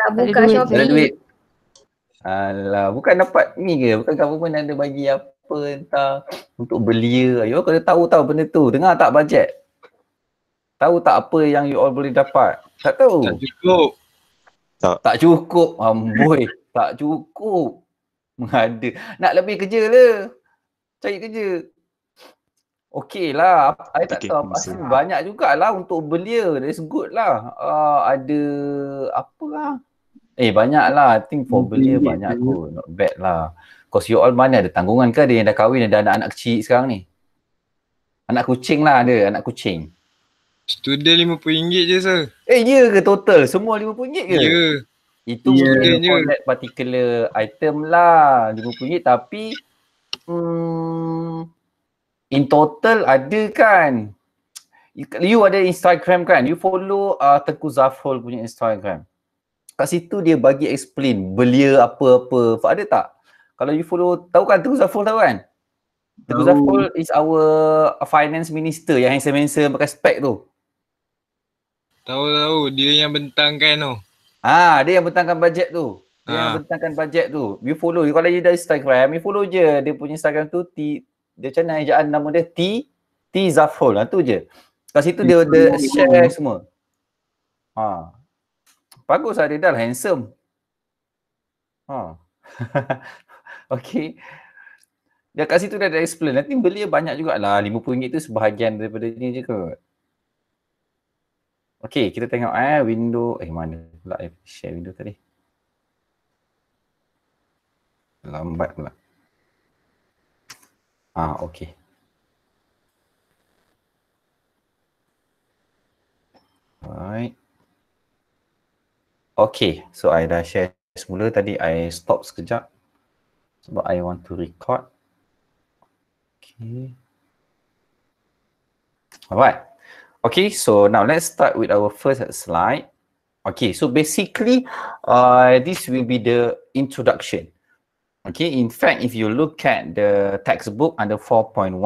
Tak buka Shopee. Alah, bukan dapat ni ke? Bukan government ada bagi apa entah untuk belia. You all kena tahu tahu benda tu. Dengar tak bajet? Tahu tak apa yang you all boleh dapat? Tak tahu. Tak cukup. Tak, tak cukup. Amboi. tak cukup. Mengada. Nak lebih kerja lah. Cari kerja. Okey lah. Saya tak tahu. Masa. Banyak jugalah untuk belia. That's good lah. Uh, ada apa lah. Eh banyak lah. I think for belia banyak aku. Not bad lah. Cause you all mana ada tanggungan ke ada yang dah kahwin ada anak-anak kecil sekarang ni? Anak kucing lah ada. Anak kucing. Student RM50 je sir. Eh ya ke total? Semua RM50 ke? Ya. Yeah. Itu yeah. Ya, ya. collect particular item lah RM50 tapi hmm, in total ada kan You, you ada Instagram kan? You follow uh, Teguh Zafrul punya Instagram kat situ dia bagi explain belia apa-apa ada tak kalau you follow tahu kan Teguh Zaful tahu kan Teguh Zaful is our finance minister yang handsome-handsome pakai spek tu tahu-tahu dia yang bentangkan tu Ah, dia yang bentangkan bajet tu dia ha. yang bentangkan bajet tu you follow you, kalau dia dah Instagram you follow je dia punya Instagram tu T dia macam mana ejaan nama dia T T Zaful lah ha, tu je kat situ dia, ada share semua Ha, Bagus lah Ridal, handsome. Ha. okay. Dia kat situ dah ada explain. Nanti belia banyak jugalah. RM50 tu sebahagian daripada ni je kot. Okay, kita tengok eh window. Eh mana pula eh, share window tadi. Lambat pula. Ah, okay. Okay, so I dah share semula tadi. I stop sekejap sebab I want to record. Okay. Alright. Okay, so now let's start with our first slide. Okay, so basically, uh, this will be the introduction. Okay, in fact, if you look at the textbook under 4.1,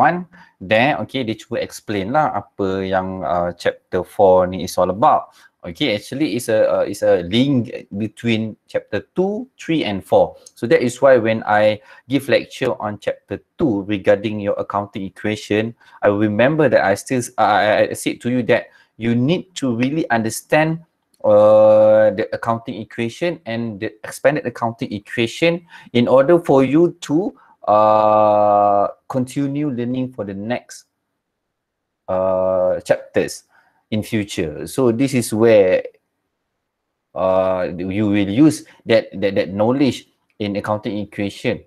then okay, dia cuba explain lah apa yang uh, chapter 4 ni is all about. okay actually it's a uh, a link between chapter 2 3 and 4 so that is why when i give lecture on chapter 2 regarding your accounting equation i remember that i still uh, i said to you that you need to really understand uh, the accounting equation and the expanded accounting equation in order for you to uh, continue learning for the next uh, chapters in future. So this is where uh, you will use that, that that knowledge in accounting equation,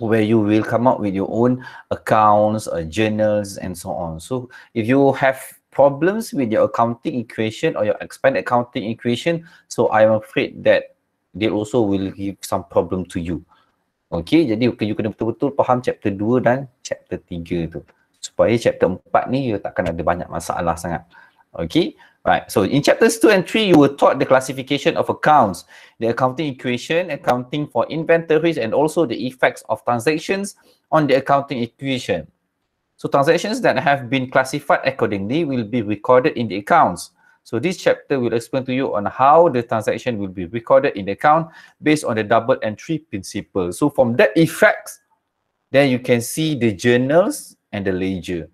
where you will come up with your own accounts, uh, journals, and so on. So if you have problems with your accounting equation or your expense accounting equation, so I'm afraid that they also will give some problem to you. Okay, jadi okay, you kena betul-betul faham chapter 2 dan chapter 3 tu. Supaya chapter 4 ni you takkan ada banyak masalah sangat. Okay, right. So in chapters 2 and 3, you were taught the classification of accounts, the accounting equation, accounting for inventories, and also the effects of transactions on the accounting equation. So transactions that have been classified accordingly will be recorded in the accounts. So this chapter will explain to you on how the transaction will be recorded in the account based on the double entry principle. So from that effects, then you can see the journals and the ledger.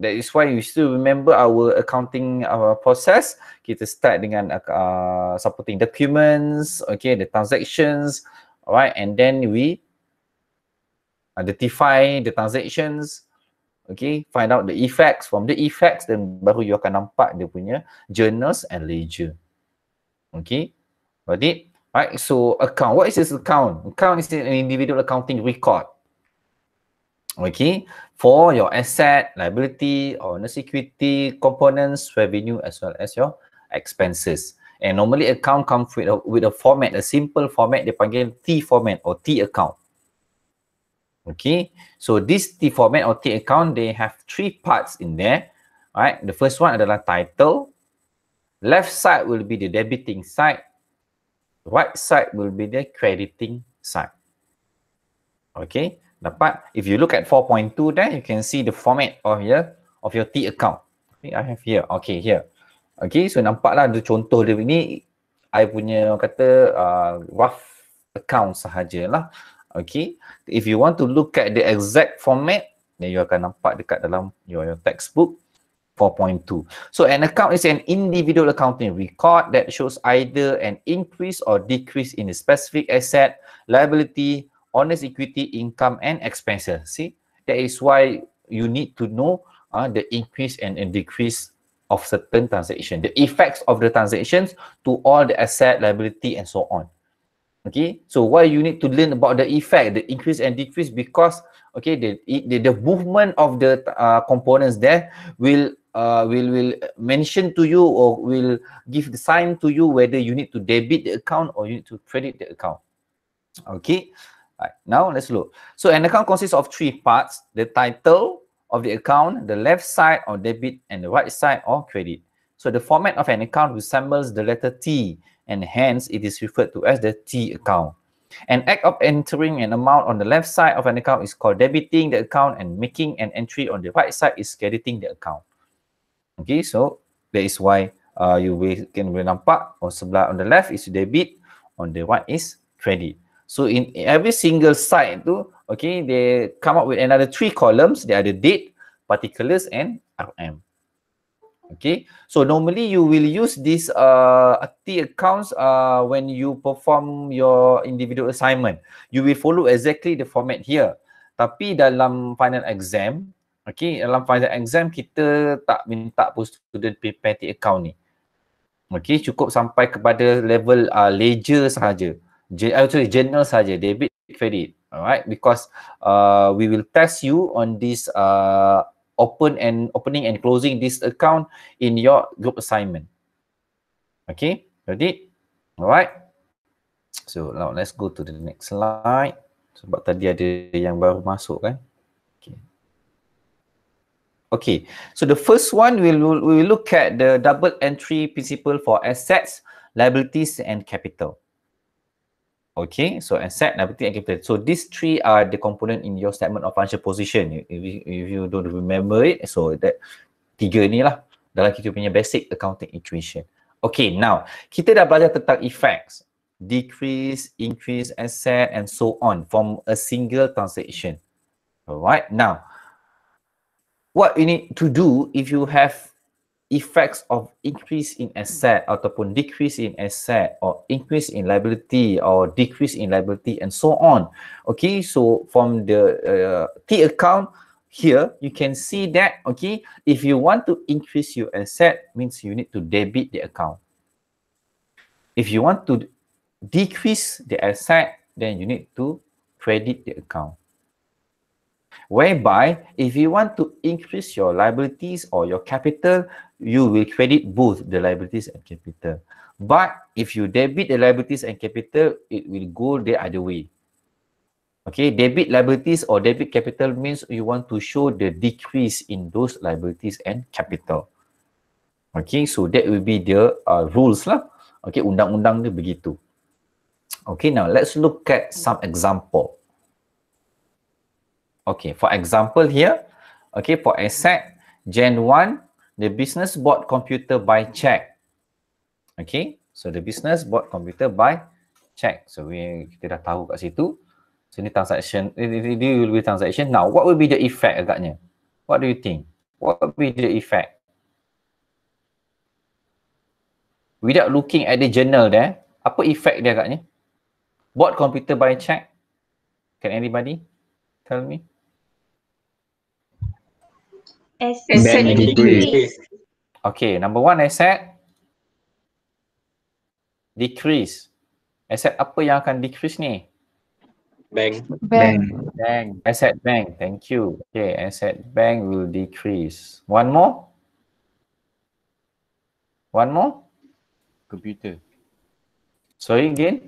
that is why we still remember our accounting our process kita start dengan uh, uh supporting documents okay the transactions alright and then we identify uh, the transactions okay find out the effects from the effects then baru you akan nampak dia punya journals and ledger okay got it right so account what is this account account is an individual accounting record okay, for your asset, liability, or the equity components, revenue, as well as your expenses. And normally account comes with a, with a format, a simple format dia panggil T format or T account. Okay, so this T format or T account, they have three parts in there. Right, the first one adalah title. Left side will be the debiting side. Right side will be the crediting side. Okay, dapat if you look at 4.2 then you can see the format of here ya, of your T account I think I have here okay here okay so nampaklah ada contoh dia ni I punya kata uh, rough account sahajalah okay if you want to look at the exact format then you akan nampak dekat dalam your, your textbook 4.2. So an account is an individual accounting record that shows either an increase or decrease in a specific asset, liability, honest equity, income, and expenses. See, that is why you need to know uh, the increase and, and decrease of certain transaction, the effects of the transactions to all the asset, liability, and so on. Okay, so why you need to learn about the effect, the increase and decrease because okay, the the, the movement of the uh, components there will uh, will will mention to you or will give the sign to you whether you need to debit the account or you need to credit the account. Okay, Right, now let's look. So an account consists of three parts, the title of the account, the left side or debit, and the right side or credit. So the format of an account resembles the letter T, and hence it is referred to as the T account. An act of entering an amount on the left side of an account is called debiting the account and making an entry on the right side is crediting the account. Okay, so that is why uh, you will, can boleh nampak on sebelah on the left is debit, on the right is credit. So in every single side tu, okay, they come up with another three columns. They are the date, particulars and RM. Okay, so normally you will use this uh, T accounts uh, when you perform your individual assignment. You will follow exactly the format here. Tapi dalam final exam, okay, dalam final exam kita tak minta pun student prepare T account ni. Okay, cukup sampai kepada level uh, ledger sahaja. J, uh, sorry, general saja debit credit alright because uh, we will test you on this uh, open and opening and closing this account in your group assignment okay ready alright so now let's go to the next slide sebab tadi ada yang baru masuk kan Okay, Okay. so the first one we will we will look at the double entry principle for assets, liabilities, and capital. Okay, so asset, liability and capital. So these three are the component in your statement of financial position. If you, if you don't remember it, so that tiga ni lah dalam kita punya basic accounting equation. Okay, now kita dah belajar tentang effects. Decrease, increase asset and so on from a single transaction. Alright, now what you need to do if you have effects of increase in asset ataupun decrease in asset or increase in liability or decrease in liability and so on okay so from the uh, t account here you can see that okay if you want to increase your asset means you need to debit the account if you want to decrease the asset then you need to credit the account whereby if you want to increase your liabilities or your capital you will credit both the liabilities and capital. But if you debit the liabilities and capital, it will go the other way. Okay, debit liabilities or debit capital means you want to show the decrease in those liabilities and capital. Okay, so that will be the uh, rules lah. Okay, undang-undang dia begitu. Okay, now let's look at some example. Okay, for example here, okay, for asset, Gen 1, the business bought computer by check. Okay, so the business bought computer by check. So we kita dah tahu kat situ. So ini transaction, ini, ini will be transaction. Now, what will be the effect agaknya? What do you think? What will be the effect? Without looking at the journal there, apa effect dia agaknya? Bought computer by check. Can anybody tell me? Asset decrease. Okay, number one asset decrease. Asset apa yang akan decrease ni? Bank. Bank. Bank. bank. Asset bank. Thank you. Okay, asset bank will decrease. One more. One more. Computer. Sorry again.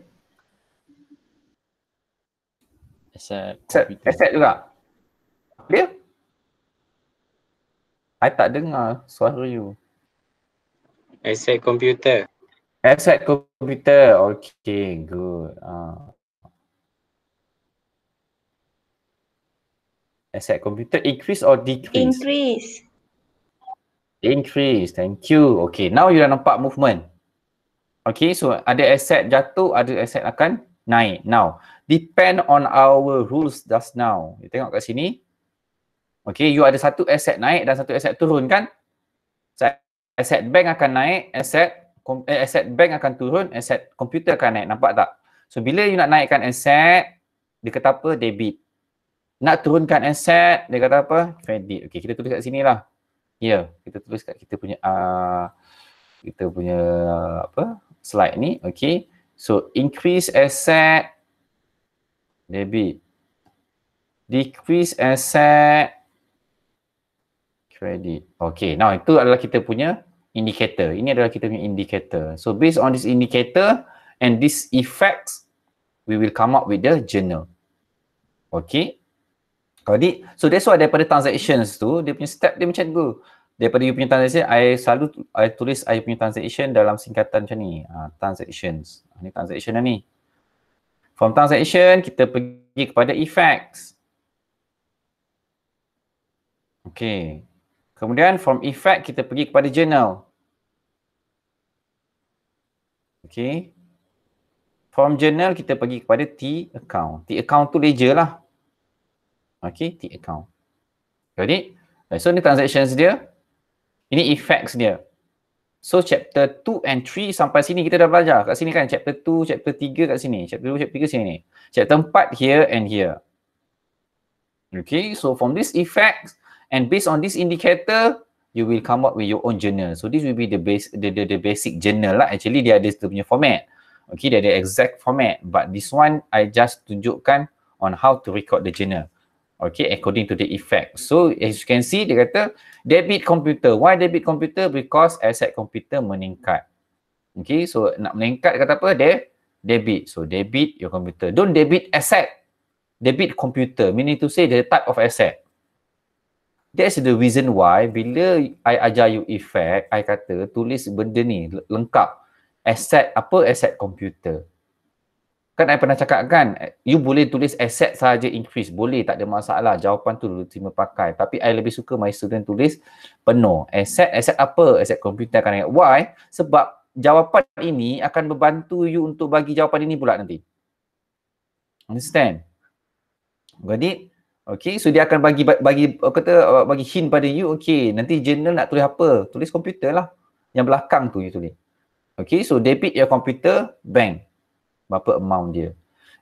Asset. Asset, asset juga. Clear? I tak dengar suara you. Asset komputer. Asset komputer. Okay, good. Headset ah. uh. komputer increase or decrease? Increase. Increase. Thank you. Okay, now you dah nampak movement. Okay, so ada asset jatuh, ada asset akan naik. Now, depend on our rules just now. You tengok kat sini. Okay, you ada satu aset naik dan satu aset turun kan? Aset bank akan naik, aset eh, aset bank akan turun, aset komputer akan naik. Nampak tak? So, bila you nak naikkan aset, dia kata apa? Debit. Nak turunkan aset, dia kata apa? Credit. Okay, kita tulis kat sini lah. Ya, yeah, kita tulis kat kita punya uh, kita punya uh, apa slide ni. Okay. So, increase asset, debit. Decrease asset, credit. Okay, now itu adalah kita punya indicator. Ini adalah kita punya indicator. So based on this indicator and this effects, we will come up with the journal. Okay. Jadi, so that's why daripada transactions tu, dia punya step dia macam tu. Daripada you punya transaction, I selalu I tulis I punya transaction dalam singkatan macam ni. Ha, transactions. Ini ha, transaction ni. From transaction, kita pergi kepada effects. Okay, Kemudian from effect kita pergi kepada journal. Okay. From journal kita pergi kepada T account. T account tu ledger lah. Okay, T account. Jadi, eh, so ni transactions dia. Ini effects dia. So chapter 2 and 3 sampai sini kita dah belajar. Kat sini kan chapter 2, chapter 3 kat sini. Chapter 2, chapter 3 sini. Ni. Chapter 4 here and here. Okay, so from this effects, and based on this indicator you will come up with your own journal so this will be the base the the, the basic journal lah actually dia ada dia punya format okay dia ada exact format but this one i just tunjukkan on how to record the journal okay according to the effect so as you can see dia kata debit computer why debit computer because asset computer meningkat okay so nak meningkat kata apa dia debit so debit your computer don't debit asset debit computer meaning to say the type of asset That's the reason why bila I ajar you effect, I kata tulis benda ni lengkap. Asset apa? Asset komputer. Kan I pernah cakap kan, you boleh tulis asset saja increase. Boleh, tak ada masalah. Jawapan tu dulu terima pakai. Tapi I lebih suka my student tulis penuh. Asset, asset apa? Asset komputer akan ingat. Why? Sebab jawapan ini akan membantu you untuk bagi jawapan ini pula nanti. Understand? Jadi, Okay, so dia akan bagi bagi kata uh, bagi hint pada you. Okay, nanti journal nak tulis apa? Tulis komputer lah. Yang belakang tu you tulis. Okay, so debit your computer, bank. Berapa amount dia.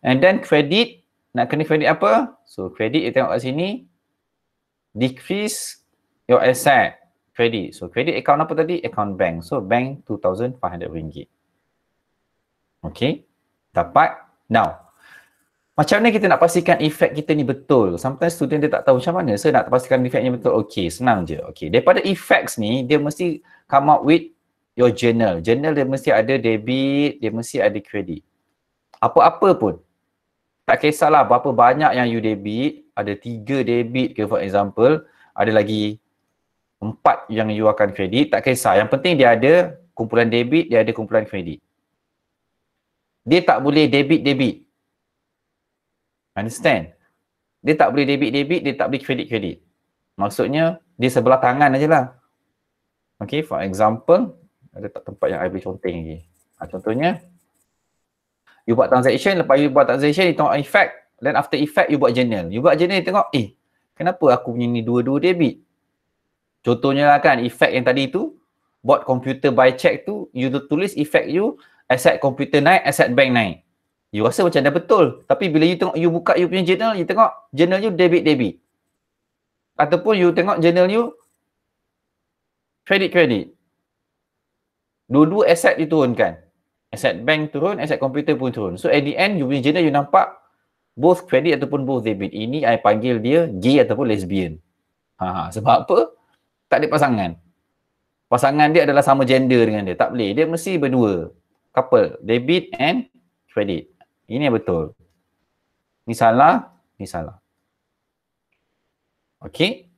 And then credit, nak kena credit apa? So credit you tengok kat sini. Decrease your asset. Credit. So credit account apa tadi? Account bank. So bank RM2,500. Okay, dapat. Now, macam mana kita nak pastikan efek kita ni betul? Sometimes student dia tak tahu macam mana. Saya nak pastikan efeknya betul. Okey, senang je. Okey. daripada efek ni, dia mesti come up with your journal. Journal dia mesti ada debit, dia mesti ada kredit. Apa-apa pun. Tak kisahlah berapa banyak yang you debit. Ada tiga debit ke for example. Ada lagi empat yang you akan kredit. Tak kisah. Yang penting dia ada kumpulan debit, dia ada kumpulan kredit. Dia tak boleh debit-debit. Understand? Dia tak boleh debit-debit, dia tak boleh kredit-kredit. Maksudnya, dia sebelah tangan aje lah. Okay, for example, ada tak tempat yang I boleh conteng lagi. Ha, contohnya, you buat transaction, lepas you buat transaction, you tengok effect. Then after effect, you buat journal. You buat journal, you tengok, eh, kenapa aku punya ni dua-dua debit? Contohnya lah kan, effect yang tadi tu, buat computer buy check tu, you tulis effect you, asset computer naik, asset bank naik. You rasa macam dah betul. Tapi bila you tengok, you buka you punya journal, you tengok journal you debit-debit. Ataupun you tengok journal you credit-credit. Dua-dua aset diturunkan. Aset bank turun, aset komputer pun turun. So at the end, you punya journal you nampak both credit ataupun both debit. Ini I panggil dia gay ataupun lesbian. Ha, ha, sebab apa? Tak ada pasangan. Pasangan dia adalah sama gender dengan dia. Tak boleh. Dia mesti berdua. Couple. Debit and credit. Ini yang betul. Ni salah, ni salah. Okey?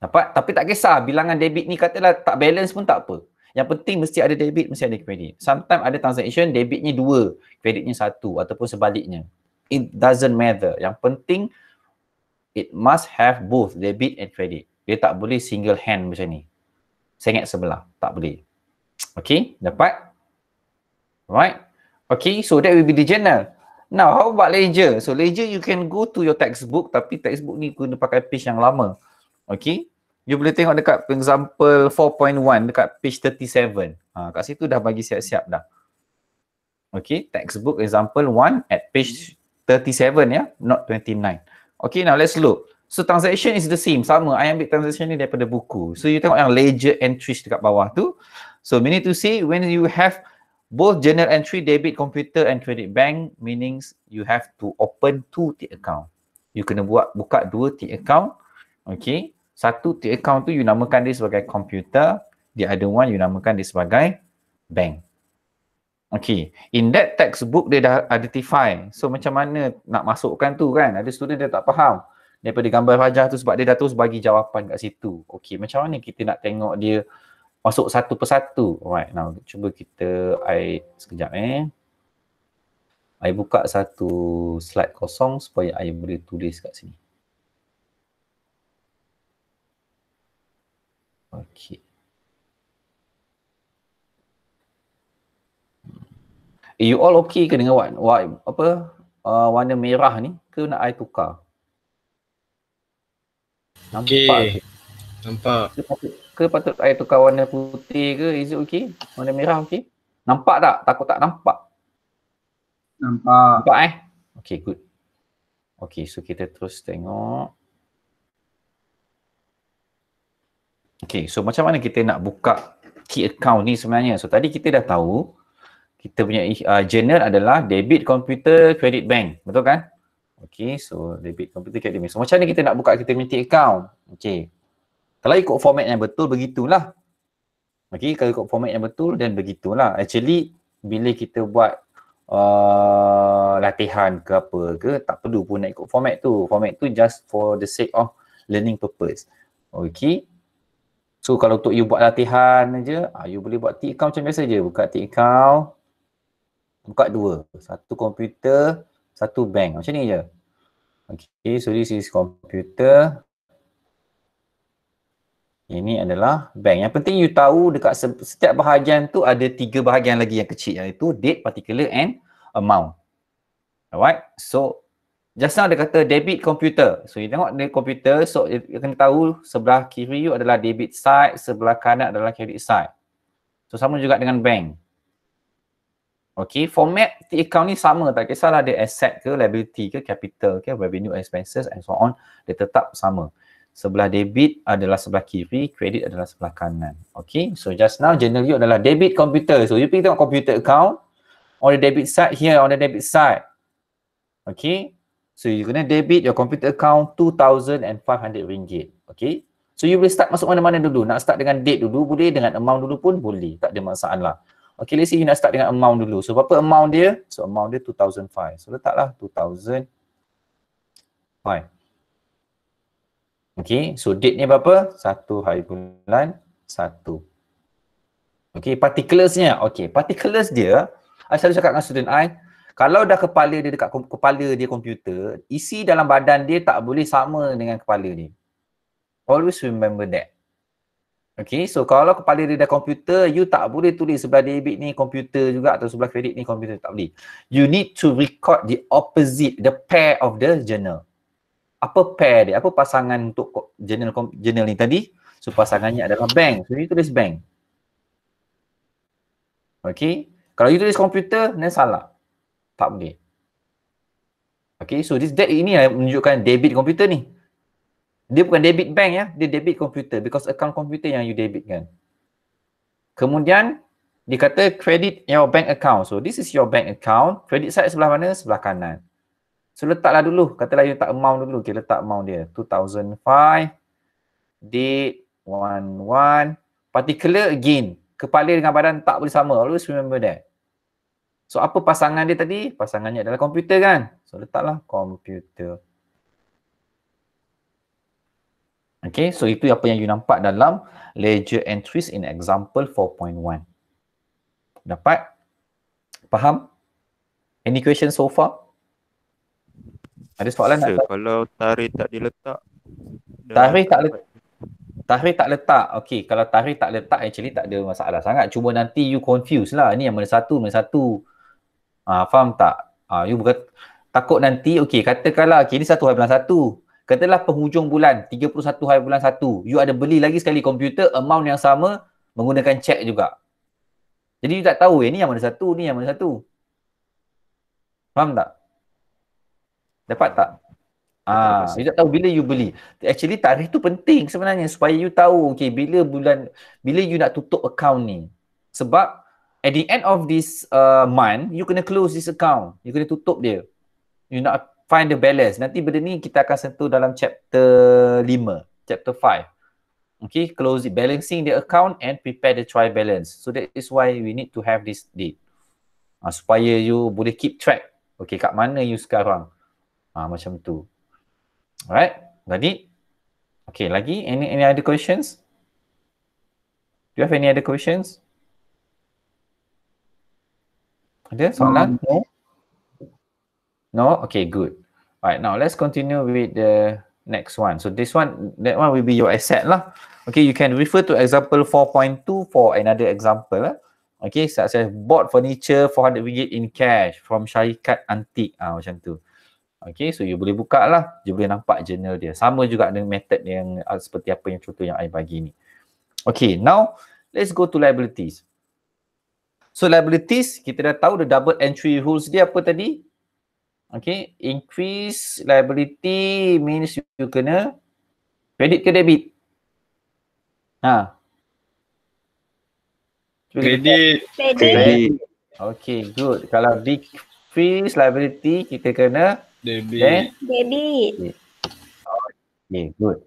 Dapat? Tapi tak kisah bilangan debit ni katalah tak balance pun tak apa. Yang penting mesti ada debit, mesti ada kredit. Sometimes ada transaction debitnya dua, kreditnya satu ataupun sebaliknya. It doesn't matter. Yang penting it must have both debit and credit. Dia tak boleh single hand macam ni. Sengat sebelah. Tak boleh. Okay? Dapat? Right? Okay, so that will be the general. Now, how about ledger? So, ledger you can go to your textbook tapi textbook ni kena pakai page yang lama. Okay? You boleh tengok dekat example 4.1 dekat page 37. Ha, kat situ dah bagi siap-siap dah. Okay? Textbook example 1 at page 37 ya, yeah? not 29. Okay, now let's look. So, transaction is the same. Sama. I ambil transaction ni daripada buku. So, you tengok yang ledger entries dekat bawah tu. So, we need to see when you have both general entry debit computer and credit bank meanings you have to open two T account. You kena buat buka dua T account. Okay. Satu T account tu you namakan dia sebagai computer. The other one you namakan dia sebagai bank. Okay. In that textbook dia dah identify. So macam mana nak masukkan tu kan? Ada student dia tak faham daripada gambar fajar tu sebab dia dah terus bagi jawapan kat situ. Okay. Macam mana kita nak tengok dia masuk satu persatu. Alright, now cuba kita I sekejap eh. I buka satu slide kosong supaya I boleh tulis kat sini. Okay. Eh, you all okay ke dengan what, what apa uh, warna merah ni ke nak I tukar? Nampak okay. Ke? Nampak ke patut saya tukar warna putih ke is it okay warna merah okay nampak tak takut tak nampak nampak nampak eh okay good okay so kita terus tengok okay so macam mana kita nak buka key account ni sebenarnya so tadi kita dah tahu kita punya uh, journal adalah debit komputer credit bank betul kan Okay, so debit computer credit So macam mana kita nak buka kita punya account? Okay, kalau ikut format yang betul begitulah Okay, kalau ikut format yang betul dan begitulah actually bila kita buat uh, latihan ke apa ke tak perlu pun nak ikut format tu format tu just for the sake of learning purpose Okay, so kalau untuk you buat latihan aje uh, you boleh buat t account macam biasa je buka t account buka dua satu komputer satu bank macam ni je Okay, so this is computer, ini adalah bank. Yang penting you tahu dekat setiap bahagian tu ada tiga bahagian lagi yang kecil iaitu date, particular and amount. Alright. So just now dia kata debit computer. So you tengok dia computer so you kena tahu sebelah kiri you adalah debit side, sebelah kanan adalah credit side. So sama juga dengan bank. Okay, format the account ni sama tak kisahlah ada asset ke, liability ke, capital ke, revenue expenses and so on. Dia tetap sama sebelah debit adalah sebelah kiri, kredit adalah sebelah kanan. Okay, so just now general view adalah debit computer. So you pergi tengok computer account on the debit side here, on the debit side. Okay, so you kena debit your computer account 2,500 ringgit. Okay, so you boleh start masuk mana-mana dulu. Nak start dengan date dulu boleh, dengan amount dulu pun boleh. Tak ada masalah. Okay, let's see you nak start dengan amount dulu. So, berapa amount dia? So, amount dia 2,005. So, letaklah 2,005. Okey, so date ni berapa? Satu hari bulan, satu. Okey, particulars Okey, particulars dia, saya selalu cakap dengan student I, kalau dah kepala dia dekat kepala dia komputer, isi dalam badan dia tak boleh sama dengan kepala dia. Always remember that. Okey, so kalau kepala dia dah komputer, you tak boleh tulis sebelah debit ni komputer juga atau sebelah kredit ni komputer, tak boleh. You need to record the opposite, the pair of the journal apa pair dia, apa pasangan untuk journal, journal ni tadi. So pasangannya adalah bank. So you tulis bank. Okay. Kalau you tulis komputer, then salah. Tak boleh. Okay, so this debt ini yang menunjukkan debit komputer ni. Dia bukan debit bank ya, dia debit komputer because account komputer yang you debit kan. Kemudian, dia kata credit your bank account. So this is your bank account. Credit side sebelah mana? Sebelah kanan. So letaklah dulu, katalah you tak amount dulu, okay letak amount dia 2005 date 11 particular again kepala dengan badan tak boleh sama always remember that so apa pasangan dia tadi pasangannya adalah komputer kan so letaklah komputer Okay, so itu apa yang you nampak dalam ledger entries in example 4.1. Dapat? Faham? Any question so far? Ada soalan Sir, tak? Kalau tarikh tak diletak Tarikh tak letak Tahrir tak letak. Okey, kalau tahrir tak letak actually tak ada masalah sangat. Cuma nanti you confuse lah. Ni yang mana satu, mana satu. Ah, faham tak? Ah, you berkata, takut nanti, okey, katakanlah, okey, ni satu hari bulan satu. Katalah penghujung bulan, 31 hari bulan satu. You ada beli lagi sekali komputer, amount yang sama, menggunakan cek juga. Jadi you tak tahu, eh, ni yang mana satu, ni yang mana satu. Faham tak? Dapat tak? Ah, ha, you tak tahu bila you beli. Actually tarikh tu penting sebenarnya supaya you tahu okay bila bulan bila you nak tutup account ni. Sebab at the end of this uh, month you kena close this account. You kena tutup dia. You nak find the balance. Nanti benda ni kita akan sentuh dalam chapter 5, chapter 5. Okay, close it. Balancing the account and prepare the try balance. So that is why we need to have this date. Ha, supaya you boleh keep track. Okay, kat mana you sekarang? Uh, macam tu. Alright, tadi. Okay, lagi? Any, any other questions? Do you have any other questions? Ada soalan? Um, no. No? Okay, good. Alright, now let's continue with the next one. So this one, that one will be your asset lah. Okay, you can refer to example 4.2 for another example. lah. Okay, so it says bought furniture 400 ringgit in cash from syarikat antik. Ah, macam tu. Okay, so you boleh buka lah. You boleh nampak journal dia. Sama juga dengan method yang uh, seperti apa yang contoh yang I bagi ni. Okay, now let's go to liabilities. So liabilities, kita dah tahu the double entry rules dia apa tadi. Okay, increase liability means you kena credit ke debit? Ha. Credit. Credit. credit. Okay, good. Kalau decrease liability, kita kena Debit. Eh? Debit. Okay. good.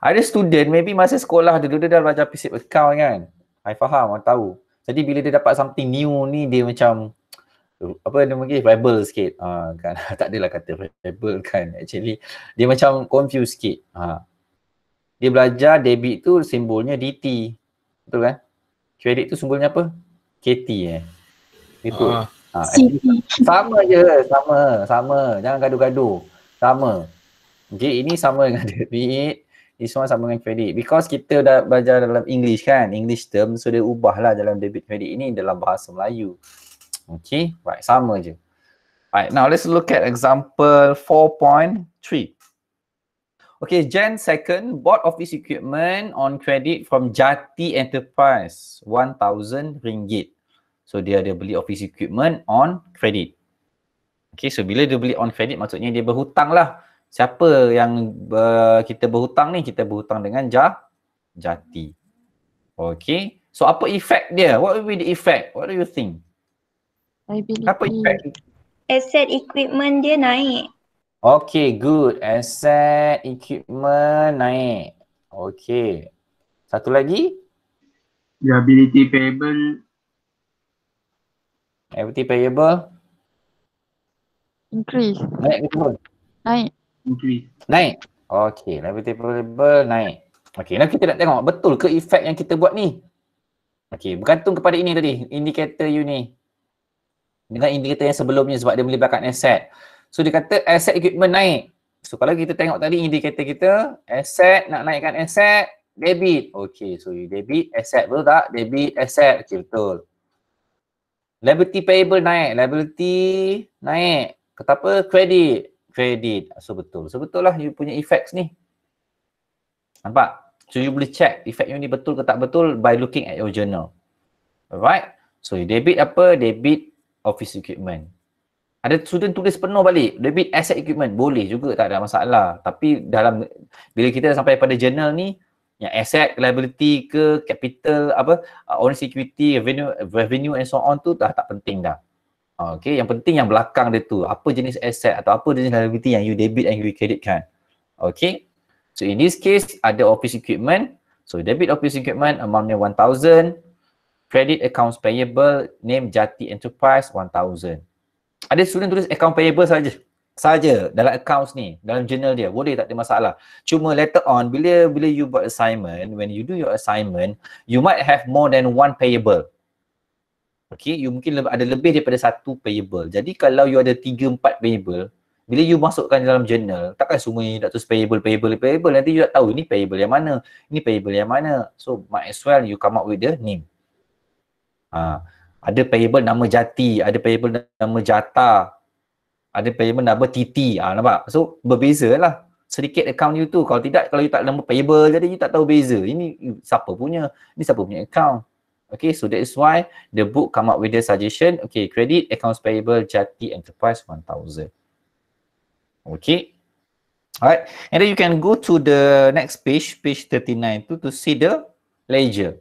Ada student maybe masa sekolah dulu dia dah belajar basic account kan. I faham, I tahu. Jadi bila dia dapat something new ni dia macam apa dia panggil rebel sikit. Ha, kan. tak adalah kata Bible kan. Actually dia macam confused sikit. Ha. Dia belajar debit tu simbolnya DT. Betul kan? Credit tu simbolnya apa? KT eh. Itu. Uh-huh. Ah. Ha, sama je, sama, sama. Jangan gaduh-gaduh. Sama. Okay, ini sama dengan debit. This semua sama dengan credit. Because kita dah belajar dalam English kan, English term, so dia ubahlah dalam debit credit ini dalam bahasa Melayu. Okay, right, sama je. Alright, now let's look at example 4.3. Okay, Jan second bought office equipment on credit from Jati Enterprise, rm ringgit. So dia ada beli office equipment on credit. Okay, so bila dia beli on credit maksudnya dia berhutang lah. Siapa yang uh, kita berhutang ni? Kita berhutang dengan jah, jati. Okay, so apa effect dia? What will be the effect? What do you think? Liability. Apa effect? Asset equipment dia naik. Okay, good. Asset equipment naik. Okay. Satu lagi? Liability payable Equity payable increase. Naik turun? Naik. Increase. Naik. Okey, equity payable naik. Okey, nak kita nak tengok betul ke efek yang kita buat ni? Okey, bergantung kepada ini tadi, indikator you ni. Dengan indikator yang sebelumnya sebab dia melibatkan aset. So dia kata aset equipment naik. So kalau kita tengok tadi indikator kita, aset nak naikkan aset, debit. Okey, so debit, aset betul tak? Debit, aset. Okey, betul liability payable naik liability naik kenapa kredit kredit ah, so betul so betul lah you punya effects ni nampak so you boleh check effect you ni betul ke tak betul by looking at your journal alright so you debit apa debit office equipment ada student tulis penuh balik debit asset equipment boleh juga tak ada masalah tapi dalam bila kita sampai pada journal ni yang asset liability ke capital apa uh, own security revenue revenue and so on tu dah tak penting dah Okay, yang penting yang belakang dia tu apa jenis asset atau apa jenis liability yang you debit and you credit kan Okay, so in this case ada office equipment so debit office equipment amountnya 1000 credit accounts payable name jati enterprise 1000 ada student tulis account payable saja saja dalam accounts ni dalam journal dia boleh tak ada masalah cuma later on bila bila you buat assignment when you do your assignment you might have more than one payable okay you mungkin ada lebih daripada satu payable jadi kalau you ada tiga empat payable bila you masukkan dalam journal takkan semua ni tu payable payable payable nanti you tak tahu ni payable yang mana ni payable yang mana so might as well you come up with the name ha. ada payable nama jati ada payable nama jata ada payment number TT ah ha, nampak so berbezalah sedikit account you tu kalau tidak kalau you tak nombor payable jadi you tak tahu beza ini siapa punya Ini siapa punya account okay so that is why the book come up with the suggestion okay credit accounts payable jati enterprise 1000 okay Alright, and then you can go to the next page, page 39 to to see the ledger.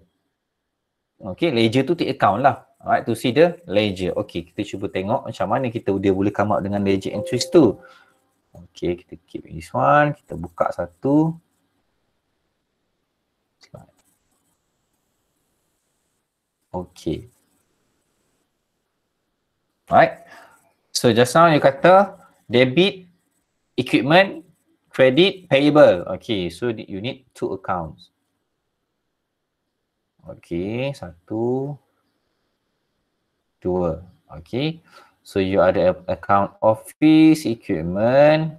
Okay, ledger tu the account lah. Alright, to see the ledger. Okay, kita cuba tengok macam mana kita dia boleh come up dengan ledger entries tu. Okay, kita keep this one. Kita buka satu. Okay. Alright. So just now you kata debit, equipment, credit, payable. Okay, so you need two accounts. Okay, satu, dua. Okay. So you ada account office equipment.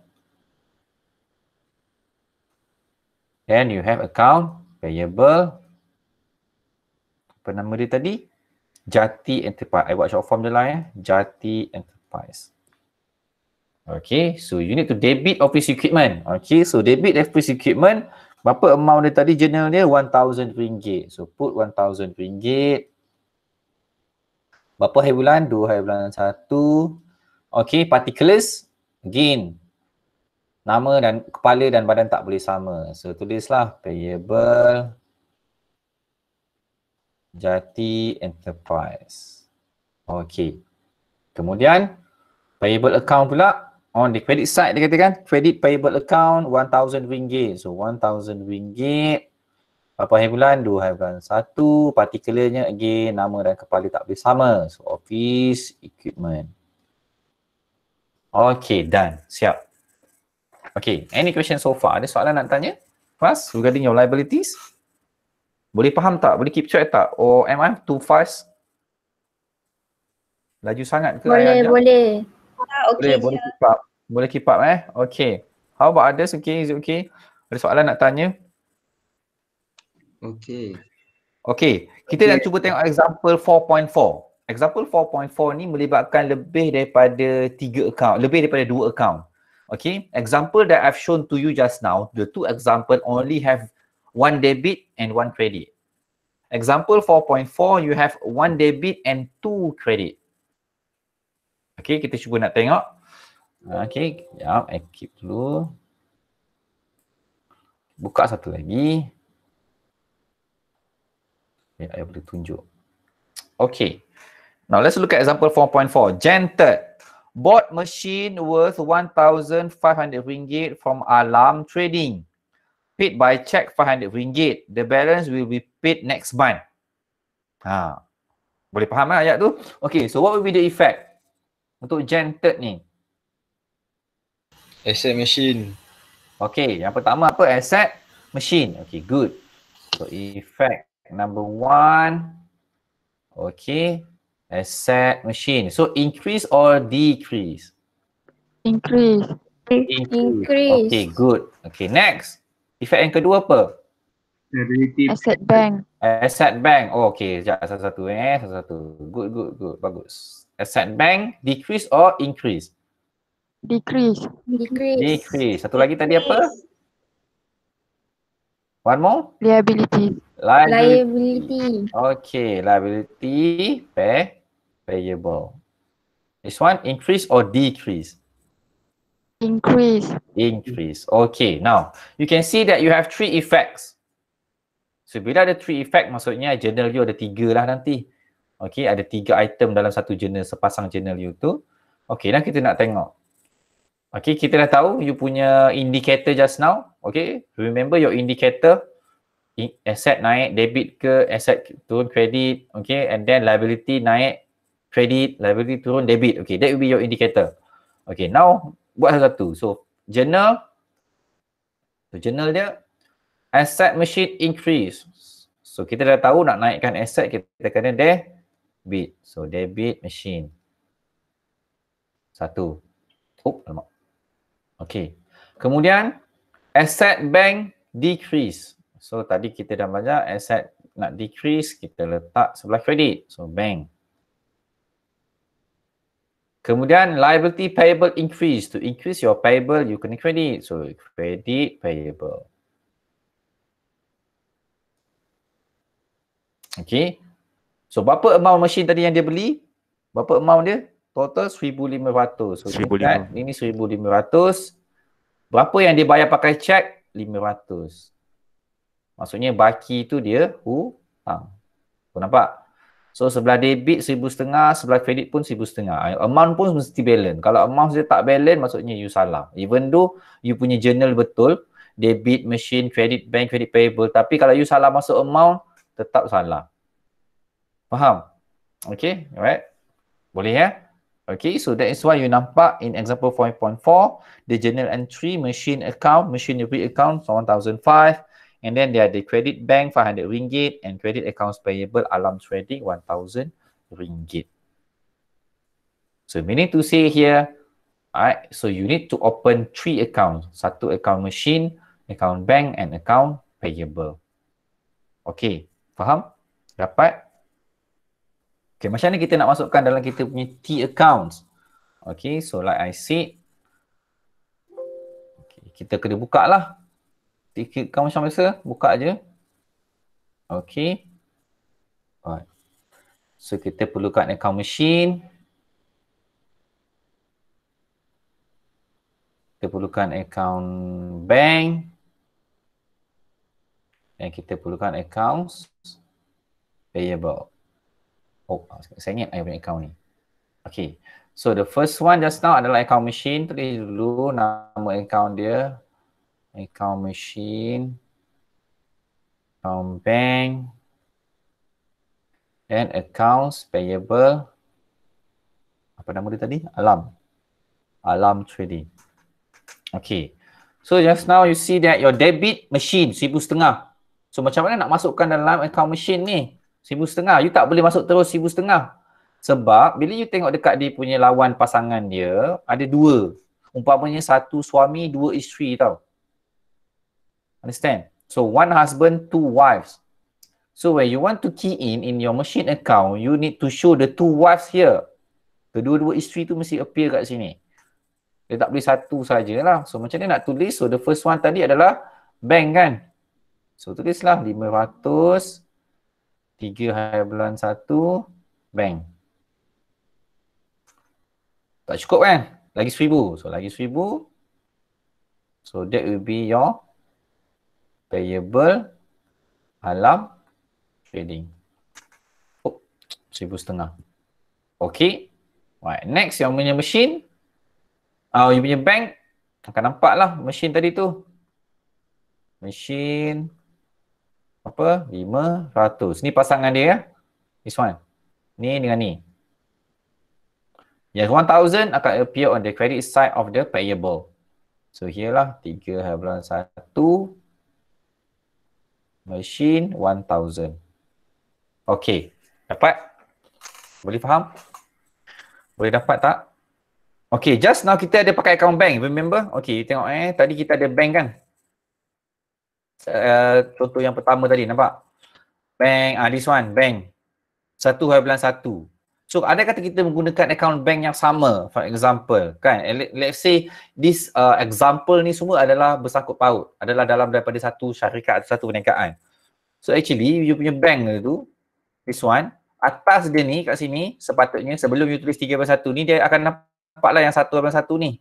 Then you have account payable. Apa nama dia tadi? Jati Enterprise. I buat short form je lah ya. Jati Enterprise. Okay, so you need to debit office equipment. Okay, so debit office equipment. Berapa amount dia tadi general dia? RM1,000. So put RM1,000 berapa hari bulan? Dua hari bulan satu. Okay, particles, again, nama dan kepala dan badan tak boleh sama. So, tulislah payable, jati enterprise. Okay. Kemudian, payable account pula. On the credit side, dia katakan credit payable account 1,000 ringgit. So, 1,000 ringgit. Berapa hari bulan? Dua hari bulan. Satu, particularnya again, nama dan kepala tak boleh sama. So, office, equipment. Okay, done. Siap. Okay, any question so far? Ada soalan nak tanya? Plus, regarding your liabilities? Boleh faham tak? Boleh keep track tak? Or am I too fast? Laju sangat ke? Boleh, ah, boleh. Boleh, okay boleh je. keep up. Boleh keep up eh. Okay. How about others? Okay, is it okay? Ada soalan nak tanya? Okay. Okay, kita okay. nak cuba tengok example 4.4. Example 4.4 ni melibatkan lebih daripada tiga account, lebih daripada dua account. Okay, example that I've shown to you just now, the two example only have one debit and one credit. Example 4.4, you have one debit and two credit. Okay, kita cuba nak tengok. Okay, jap, I keep dulu. Buka satu lagi yang saya boleh tunjuk. Okay. Now let's look at example 4.4. Gen 3. Bought machine worth 1,500 ringgit from alarm trading. Paid by check 500 ringgit. The balance will be paid next month. Ha. Boleh faham kan ayat tu? Okay, so what will be the effect untuk gen 3 ni? Asset machine. Okay, yang pertama apa? Asset machine. Okay, good. So, effect number one. Okay. Asset machine. So increase or decrease? Increase. Increase. Okay, good. Okay, next. Efek yang kedua apa? Asset bank. Asset bank. Oh, okay. Sekejap, satu-satu eh. Satu-satu. Good, good, good. Bagus. Asset bank decrease or increase? Decrease. Decrease. Decrease. Satu lagi tadi apa? One more? Liability. Liability. Okay, liability pay payable. This one increase or decrease? Increase. Increase. Okay, now you can see that you have three effects. So bila ada three effect maksudnya journal you ada tiga lah nanti. Okay, ada tiga item dalam satu journal, sepasang journal you tu. Okay, dan kita nak tengok. Okay, kita dah tahu you punya indicator just now. Okay, remember your indicator asset naik debit ke asset turun kredit okay and then liability naik kredit liability turun debit okay that will be your indicator okay now buat satu so journal so journal dia asset machine increase so kita dah tahu nak naikkan asset kita kena debit so debit machine satu oh lemak okay kemudian asset bank decrease So tadi kita dah belajar asset nak decrease, kita letak sebelah kredit. So bank. Kemudian liability payable increase. To increase your payable, you kena credit. So credit payable. Okay. So berapa amount machine tadi yang dia beli? Berapa amount dia? Total 1500. So 1500. Sekat, ini 1500. Berapa yang dia bayar pakai cek? 500. Maksudnya baki tu dia hutang. Ha. Kau nampak? So sebelah debit seribu setengah, sebelah kredit pun seribu setengah. Amount pun mesti balance. Kalau amount dia tak balance maksudnya you salah. Even though you punya journal betul, debit, machine, credit bank, credit payable. Tapi kalau you salah masuk amount, tetap salah. Faham? Okay, alright. Boleh ya? Okay, so that is why you nampak in example 5.4, the journal entry, machine account, machine debit account, 1,005. And then there are the credit bank 500 ringgit and credit accounts payable alarm trading 1000 ringgit. So meaning to say here, alright, so you need to open three accounts. Satu account machine, account bank and account payable. Okay, faham? Dapat? Okay, macam mana kita nak masukkan dalam kita punya T accounts? Okay, so like I said, okay, kita kena buka lah. Tikikkan macam biasa, buka aje. Okay. Alright. So kita perlukan account machine. Kita perlukan account bank. Dan kita perlukan accounts payable. Oh, saya ingat saya punya account ni. Okay. So the first one just now adalah account machine. Tulis dulu nama account dia account machine, account bank, then accounts payable, apa nama dia tadi? Alam, Alam trading. Okay. So just now you see that your debit machine seribu setengah. So macam mana nak masukkan dalam account machine ni? Seribu setengah. You tak boleh masuk terus seribu setengah. Sebab bila you tengok dekat dia punya lawan pasangan dia, ada dua. Umpamanya satu suami, dua isteri tau. Understand? So one husband, two wives. So when you want to key in in your machine account, you need to show the two wives here. The dua dua isteri tu mesti appear kat sini. Dia tak boleh satu sajalah. So macam ni nak tulis. So the first one tadi adalah bank kan. So tulislah 500 3 hari bulan 1 bank. Tak cukup kan? Lagi 1000. So lagi 1000. So that will be your payable alam trading. Oh, seribu setengah. Okay. Right, next yang punya machine. Oh, ah, you punya bank. Akan nampak lah machine tadi tu. Machine. Apa? Lima ratus. Ni pasangan dia ya. This one. Ni dengan ni. Yang thousand akan appear on the credit side of the payable. So here lah tiga halaman satu machine 1000. Okey, dapat? Boleh faham? Boleh dapat tak? Okey, just now kita ada pakai account bank, remember? Okey, tengok eh, tadi kita ada bank kan? Uh, contoh yang pertama tadi, nampak? Bank, ah uh, this one, bank. Satu hari bulan satu. So ada kata kita menggunakan account bank yang sama for example kan eh, let's say this uh, example ni semua adalah bersangkut paut adalah dalam daripada satu syarikat atau satu perniagaan. So actually you punya bank tu this one atas dia ni kat sini sepatutnya sebelum you tulis 3.1 ni dia akan nampak lah yang 1.1 ni.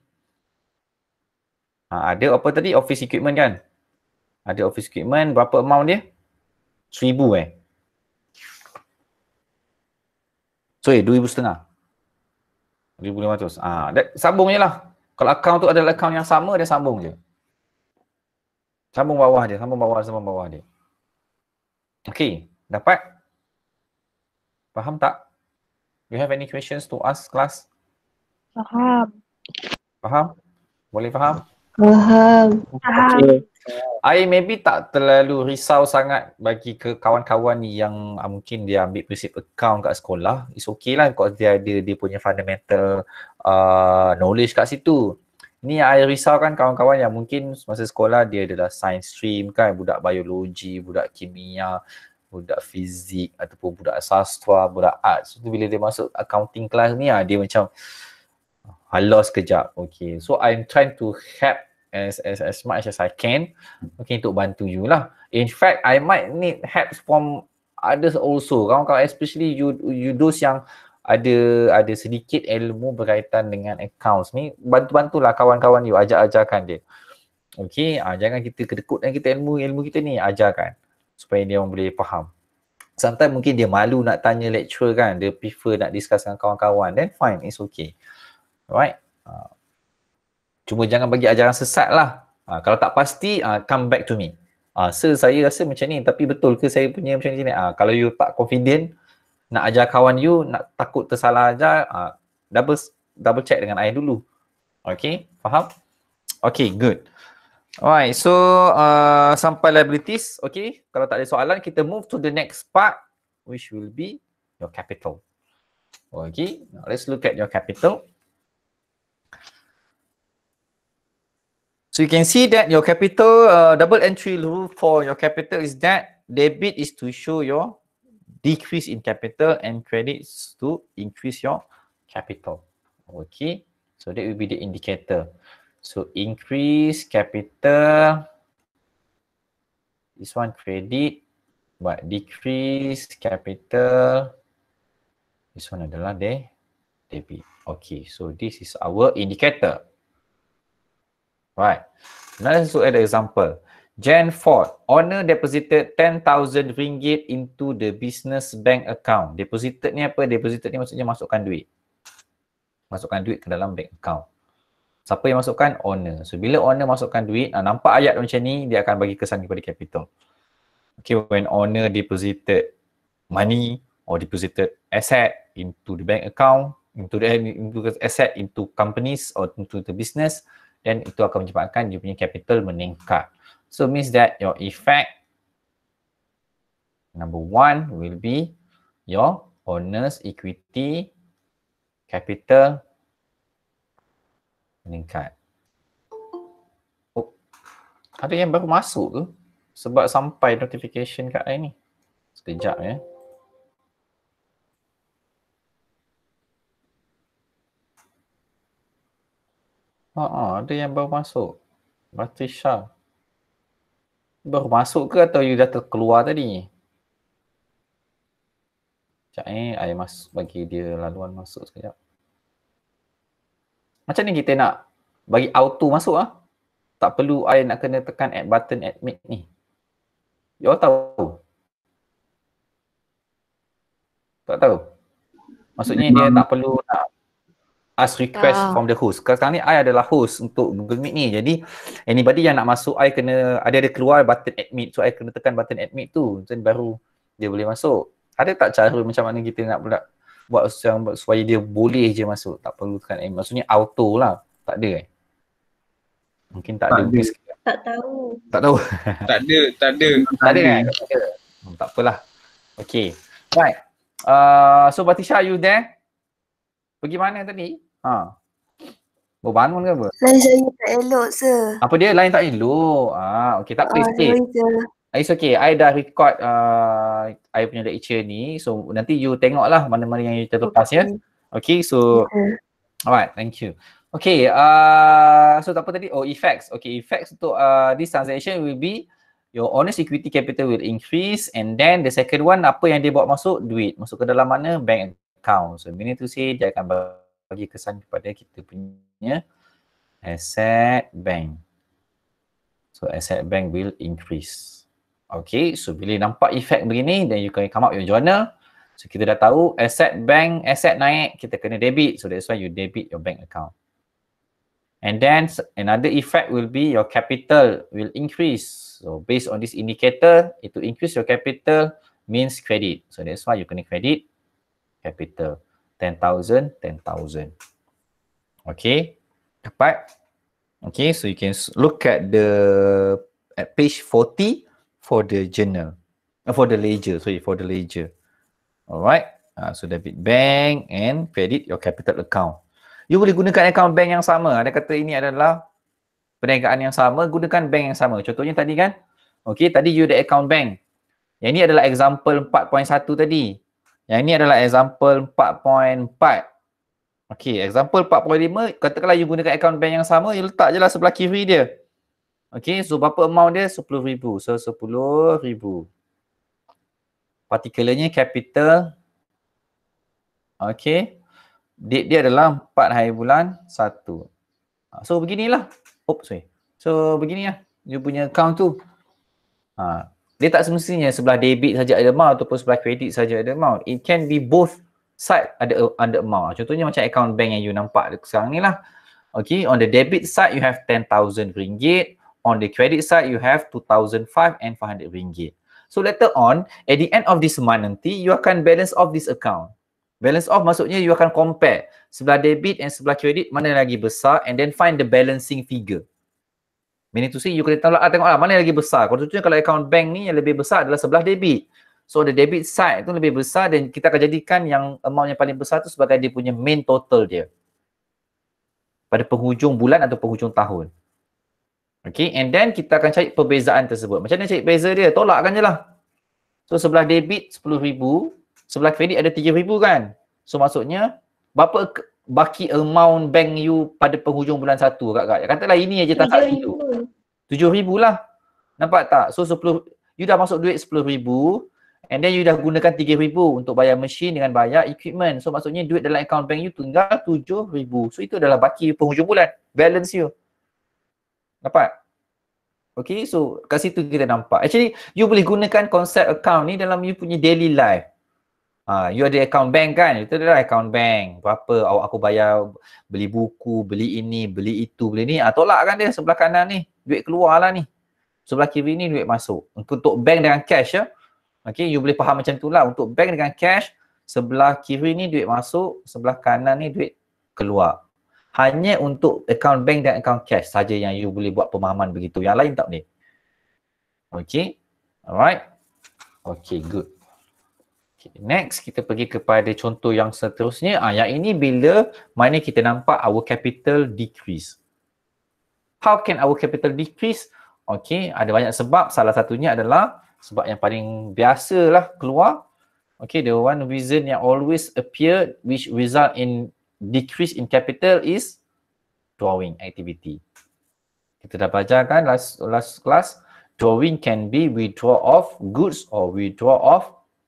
Ha, ada apa tadi office equipment kan? Ada office equipment berapa amount dia? 1000 eh. Sorry, dua ribu lima ratus. Ah, that, sambung je lah. Kalau account tu adalah account yang sama, dia sambung je. Sambung bawah dia, sambung bawah, sambung bawah dia. Okay, dapat? Faham tak? You have any questions to ask class? Faham. Faham? Boleh faham? Faham. Faham. Okay. I maybe tak terlalu risau sangat bagi ke kawan-kawan ni yang uh, mungkin dia ambil prinsip account kat sekolah. It's okay lah kalau dia ada dia punya fundamental uh, knowledge kat situ. Ni yang I risau kan kawan-kawan yang mungkin masa sekolah dia adalah science stream kan, budak biologi, budak kimia, budak fizik ataupun budak sastra, budak arts. So, bila dia masuk accounting class ni ah dia macam I ah, lost kejap. Okay. So I'm trying to help as as as much as I can okay untuk bantu you lah in fact I might need help from others also kawan-kawan especially you you those yang ada ada sedikit ilmu berkaitan dengan accounts ni bantu-bantulah kawan-kawan you ajak-ajarkan dia Okay, uh, jangan kita kedekut dengan kita ilmu ilmu kita ni ajarkan supaya dia orang boleh faham sometimes mungkin dia malu nak tanya lecturer kan dia prefer nak discuss dengan kawan-kawan then fine it's okay right uh, ah cuma jangan bagi ajaran sesat lah ha, kalau tak pasti uh, come back to me ha, ah, sir saya rasa macam ni tapi betul ke saya punya macam ni ha, kalau you tak confident nak ajar kawan you nak takut tersalah ajar uh, double double check dengan ayah dulu okay faham okay good Alright, so uh, sampai liabilities, okay. Kalau tak ada soalan, kita move to the next part, which will be your capital. Okay, now let's look at your capital. So you can see that your capital uh, double entry rule for your capital is that debit is to show your decrease in capital and credits to increase your capital. Okay, so that will be the indicator. So increase capital, this one credit, but decrease capital, this one adalah the debit. Okay, so this is our indicator. Right. Let's look at the example. Jan Ford, owner deposited 10,000 ringgit into the business bank account. Deposited ni apa? Deposited ni maksudnya masukkan duit. Masukkan duit ke dalam bank account. Siapa yang masukkan? Owner. So bila owner masukkan duit, ha, nampak ayat macam ni, dia akan bagi kesan kepada capital. Okay, when owner deposited money or deposited asset into the bank account, into the into the asset into companies or into the business, then itu akan menyebabkan you punya capital meningkat. So means that your effect number one will be your owner's equity capital meningkat. Oh, ada yang baru masuk ke? Sebab sampai notification kat saya ni. Sekejap ya. Eh. Ha, ada yang baru masuk. Batisha. Baru masuk ke atau you dah terkeluar tadi? Sekejap eh, saya masuk bagi dia laluan masuk sekejap. Macam ni kita nak bagi auto masuk ah. Tak perlu saya nak kena tekan add button admit ni. You all tahu? Tak tahu? Maksudnya dia tak perlu nak ask request ah. from the host. Sekarang ni I adalah host untuk Google Meet ni. Jadi anybody yang nak masuk I kena ada ada keluar button admit. So I kena tekan button admit tu. Then baru dia boleh masuk. Ada tak cara macam mana kita nak buat buat supaya dia boleh je masuk. Tak perlu tekan admit. Maksudnya auto lah. Tak ada eh? Mungkin tak, tak ada. Tak tahu. Tak tahu. tak ada. Tak ada. Tak ada. Eh? Tak, ada. Hmm, tak apalah. Okay. Right. Uh, so Batisha are you there? Pergi tadi? Ha. Berbangun ke apa? Lain saya tak elok se. Apa dia? Lain tak elok. Ah, okey tak apa. Ah, okay. Ah, it's okay. I dah record uh, I punya lecture ni. So nanti you tengoklah mana-mana yang you terlepas ya. okay. ya. Okay so. Okay. Alright thank you. Okay uh, so tak apa tadi. Oh effects. Okay effects untuk uh, this transaction will be your honest equity capital will increase and then the second one apa yang dia bawa masuk? Duit. Masuk ke dalam mana? Bank account. So meaning to say dia akan ber- bagi kesan kepada kita punya asset bank. So asset bank will increase. Okay, so bila nampak efek begini, then you can come up your journal. So kita dah tahu asset bank, asset naik, kita kena debit. So that's why you debit your bank account. And then another effect will be your capital will increase. So based on this indicator, it to increase your capital means credit. So that's why you kena credit capital. 10,000, 10,000. Okay, dapat. Okay, so you can look at the at page 40 for the journal. Uh, for the ledger, sorry, for the ledger. Alright, uh, so debit bank and credit your capital account. You boleh gunakan account bank yang sama. Ada kata ini adalah perniagaan yang sama, gunakan bank yang sama. Contohnya tadi kan, okay, tadi you ada account bank. Yang ini adalah example 4.1 tadi. Yang ini adalah example 4.4. Okey, example 4.5, katakanlah you gunakan account bank yang sama, you letak je lah sebelah kiri dia. Okey, so berapa amount dia? 10,000. So, 10,000. Particularnya capital. Okey. Date dia adalah 4 hari bulan 1. Ha, so, beginilah. Oops, sorry. So, beginilah. You punya account tu. Haa dia tak semestinya sebelah debit saja ada amount ataupun sebelah kredit saja ada amount. It can be both side ada ada amount. Contohnya macam account bank yang you nampak sekarang ni lah. Okay, on the debit side you have rm ringgit. On the credit side you have RM2,500 and rm ringgit. So later on, at the end of this month nanti, you akan balance of this account. Balance of maksudnya you akan compare sebelah debit and sebelah credit mana lagi besar and then find the balancing figure. Mini to see you kena tahu lah, ah, tengoklah mana yang lagi besar. Kalau tentunya kalau account bank ni yang lebih besar adalah sebelah debit. So the debit side tu lebih besar dan kita akan jadikan yang amount yang paling besar tu sebagai dia punya main total dia. Pada penghujung bulan atau penghujung tahun. Okay, and then kita akan cari perbezaan tersebut. Macam mana cari beza dia? Tolakkan je lah. So sebelah debit RM10,000, sebelah kredit ada RM3,000 kan? So maksudnya, berapa baki amount bank you pada penghujung bulan satu kat kat. Katalah ini aja tak tak itu. Tujuh ribu lah. Nampak tak? So sepuluh, you dah masuk duit sepuluh ribu and then you dah gunakan tiga ribu untuk bayar mesin dengan bayar equipment. So maksudnya duit dalam account bank you tinggal tujuh ribu. So itu adalah baki penghujung bulan. Balance you. Nampak? Okay, so kat situ kita nampak. Actually, you boleh gunakan konsep account ni dalam you punya daily life. Ah, you ada account bank kan? Itu adalah account bank. Berapa awak aku bayar beli buku, beli ini, beli itu, beli ni. Ah, tolak kan dia sebelah kanan ni. Duit keluar lah ni. Sebelah kiri ni duit masuk. Untuk bank dengan cash ya. Okay, you boleh faham macam tu lah. Untuk bank dengan cash, sebelah kiri ni duit masuk, sebelah kanan ni duit keluar. Hanya untuk account bank dan account cash saja yang you boleh buat pemahaman begitu. Yang lain tak boleh. Okay. Alright. Okay, good. Okay, next kita pergi kepada contoh yang seterusnya. Ah, yang ini bila mana kita nampak our capital decrease. How can our capital decrease? Okay, ada banyak sebab. Salah satunya adalah sebab yang paling biasa lah keluar. Okay, the one reason yang always appear which result in decrease in capital is drawing activity. Kita dah belajar kan last last class drawing can be withdraw of goods or withdraw of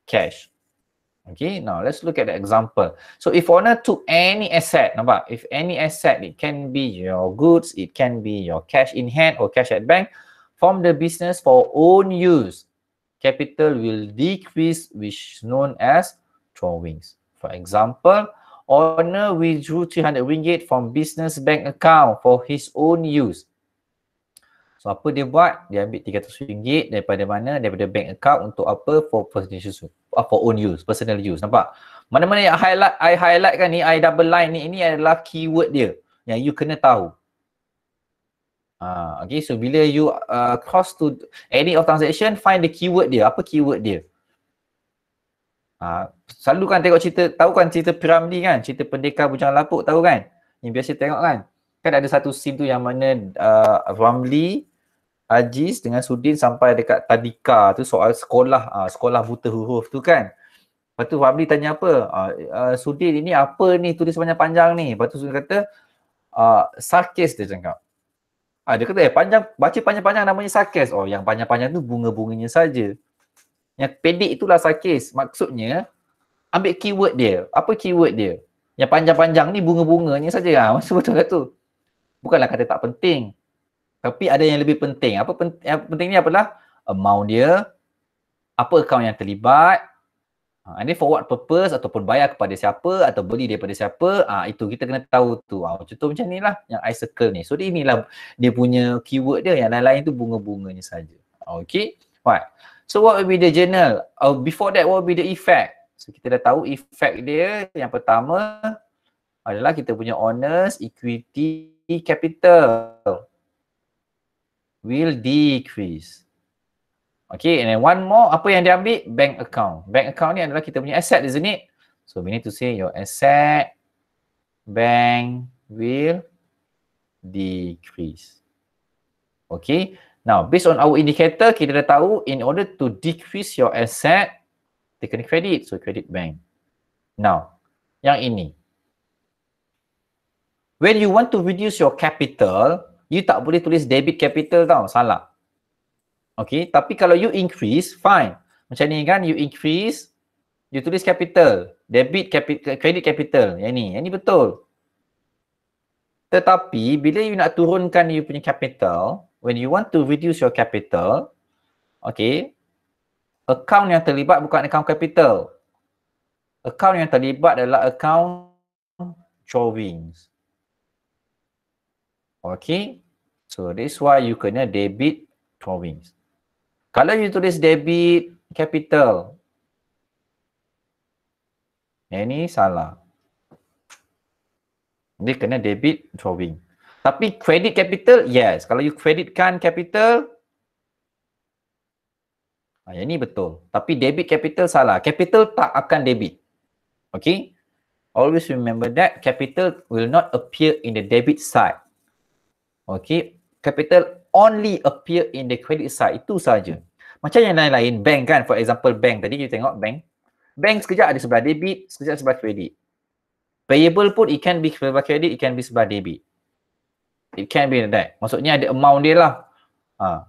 cash. Okay, now let's look at the example. So if owner took any asset, nampak? If any asset, it can be your goods, it can be your cash in hand or cash at bank from the business for own use, capital will decrease which is known as drawings. For example, owner withdrew 300 ringgit from business bank account for his own use. So apa dia buat? Dia ambil RM300 daripada mana? Daripada bank account untuk apa? For personal use. Ah, for own use, personal use. Nampak? Mana-mana yang highlight, I highlight kan ni, I double line ni, ini adalah keyword dia yang you kena tahu. Ah, okay, so bila you uh, cross to any of transaction, find the keyword dia. Apa keyword dia? Ah, selalu kan tengok cerita, tahu kan cerita piramidi kan? Cerita pendekar bujang lapuk, tahu kan? Yang biasa tengok kan? Kan ada satu scene tu yang mana uh, Ramli Ajis dengan Sudin sampai dekat Tadika tu soal sekolah uh, sekolah buta huruf tu kan. Lepas tu Fabli tanya apa? Uh, uh, Sudin ini apa ni tulis panjang-panjang ni? Lepas tu Sudin kata uh, Sarkis dia cakap. Uh, dia kata eh panjang baca panjang-panjang namanya Sarkis. Oh yang panjang-panjang tu bunga-bunganya saja. Yang pendek itulah Sarkis. Maksudnya ambil keyword dia. Apa keyword dia? Yang panjang-panjang ni bunga-bunganya saja. Ha? Maksud betul tu. Bukanlah kata tak penting. Tapi ada yang lebih penting. Apa penting? Yang penting ni apalah? Amount dia, apa account yang terlibat, ha, ini for what purpose ataupun bayar kepada siapa atau beli daripada siapa, ha, itu kita kena tahu tu. Ha, contoh macam ni lah yang I circle ni. So, dia inilah dia punya keyword dia. Yang lain-lain tu bunga-bunganya saja. Okay. Right. So, what will be the journal? Uh, oh, before that, what will be the effect? So, kita dah tahu effect dia yang pertama adalah kita punya owners equity capital will decrease. Okay, and then one more, apa yang dia ambil? Bank account. Bank account ni adalah kita punya asset, isn't it? So we need to say your asset bank will decrease. Okay, now based on our indicator, kita dah tahu in order to decrease your asset, taken credit, so credit bank. Now, yang ini. When you want to reduce your capital, you tak boleh tulis debit capital tau, salah. Okay, tapi kalau you increase, fine. Macam ni kan, you increase, you tulis capital, debit capital, credit capital, yang ni, yang ni betul. Tetapi bila you nak turunkan you punya capital, when you want to reduce your capital, okay, account yang terlibat bukan account capital. Account yang terlibat adalah account drawings. Okay, So this why you kena debit drawings. Kalau you tulis debit capital, ni salah. Dia kena debit drawing. Tapi credit capital, yes. Kalau you creditkan capital, ah, yang ni betul. Tapi debit capital salah. Capital tak akan debit. Okay. Always remember that capital will not appear in the debit side. Okay capital only appear in the credit side itu sahaja. macam yang lain-lain bank kan for example bank tadi kita tengok bank bank sekejap ada sebelah debit sekejap sebelah kredit. payable pun it can be sebelah kredit, it can be sebelah debit it can be that maksudnya ada amount dia lah ha.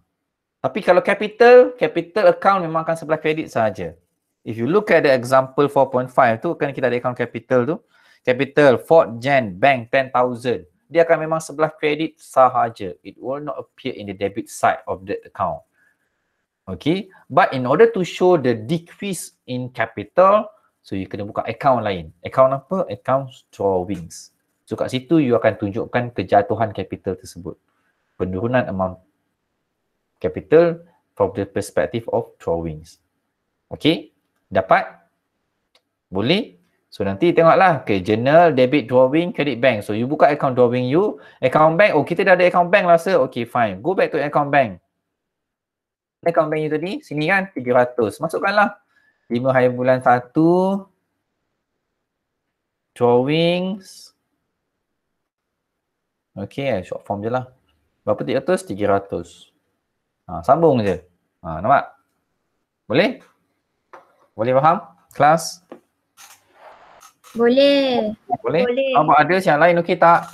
tapi kalau capital capital account memang akan sebelah kredit sahaja. if you look at the example 4.5 tu kan kita ada account capital tu capital Ford Gen Bank 10,000 dia akan memang sebelah kredit sahaja. It will not appear in the debit side of the account. Okay, but in order to show the decrease in capital, so you kena buka account lain. Account apa? Account drawings. So kat situ you akan tunjukkan kejatuhan capital tersebut. Penurunan amount capital from the perspective of drawings. Okay, dapat? Boleh? So nanti tengoklah, okay, journal, debit, drawing, credit bank. So you buka account drawing you, account bank, oh kita dah ada account bank lah, Sir. okay fine, go back to account bank. Account bank you tadi, sini kan 300, masukkanlah 5 hari bulan 1, drawings, okay eh, short form je lah. Berapa 300? 300. Ha, sambung je. Ha, nampak? Boleh? Boleh faham? Class? Boleh. Boleh. Boleh. Abang ah, ada yang lain okey tak?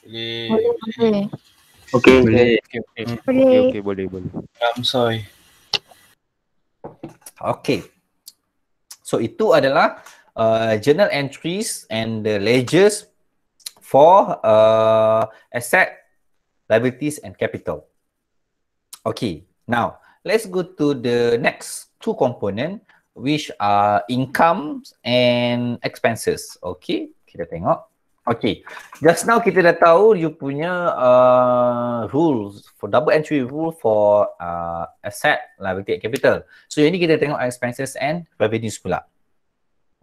Boleh. Boleh. Okey. Okey. Hmm. Boleh. Okey, okey, boleh, boleh. Okay, okay. So itu adalah uh, journal entries and the ledgers for uh, asset, liabilities and capital. Okay. Now, let's go to the next two component which are income and expenses. Okay, kita tengok. Okay, just now kita dah tahu you punya uh, rules for double entry rule for uh, asset liability and capital. So ini kita tengok expenses and revenues pula.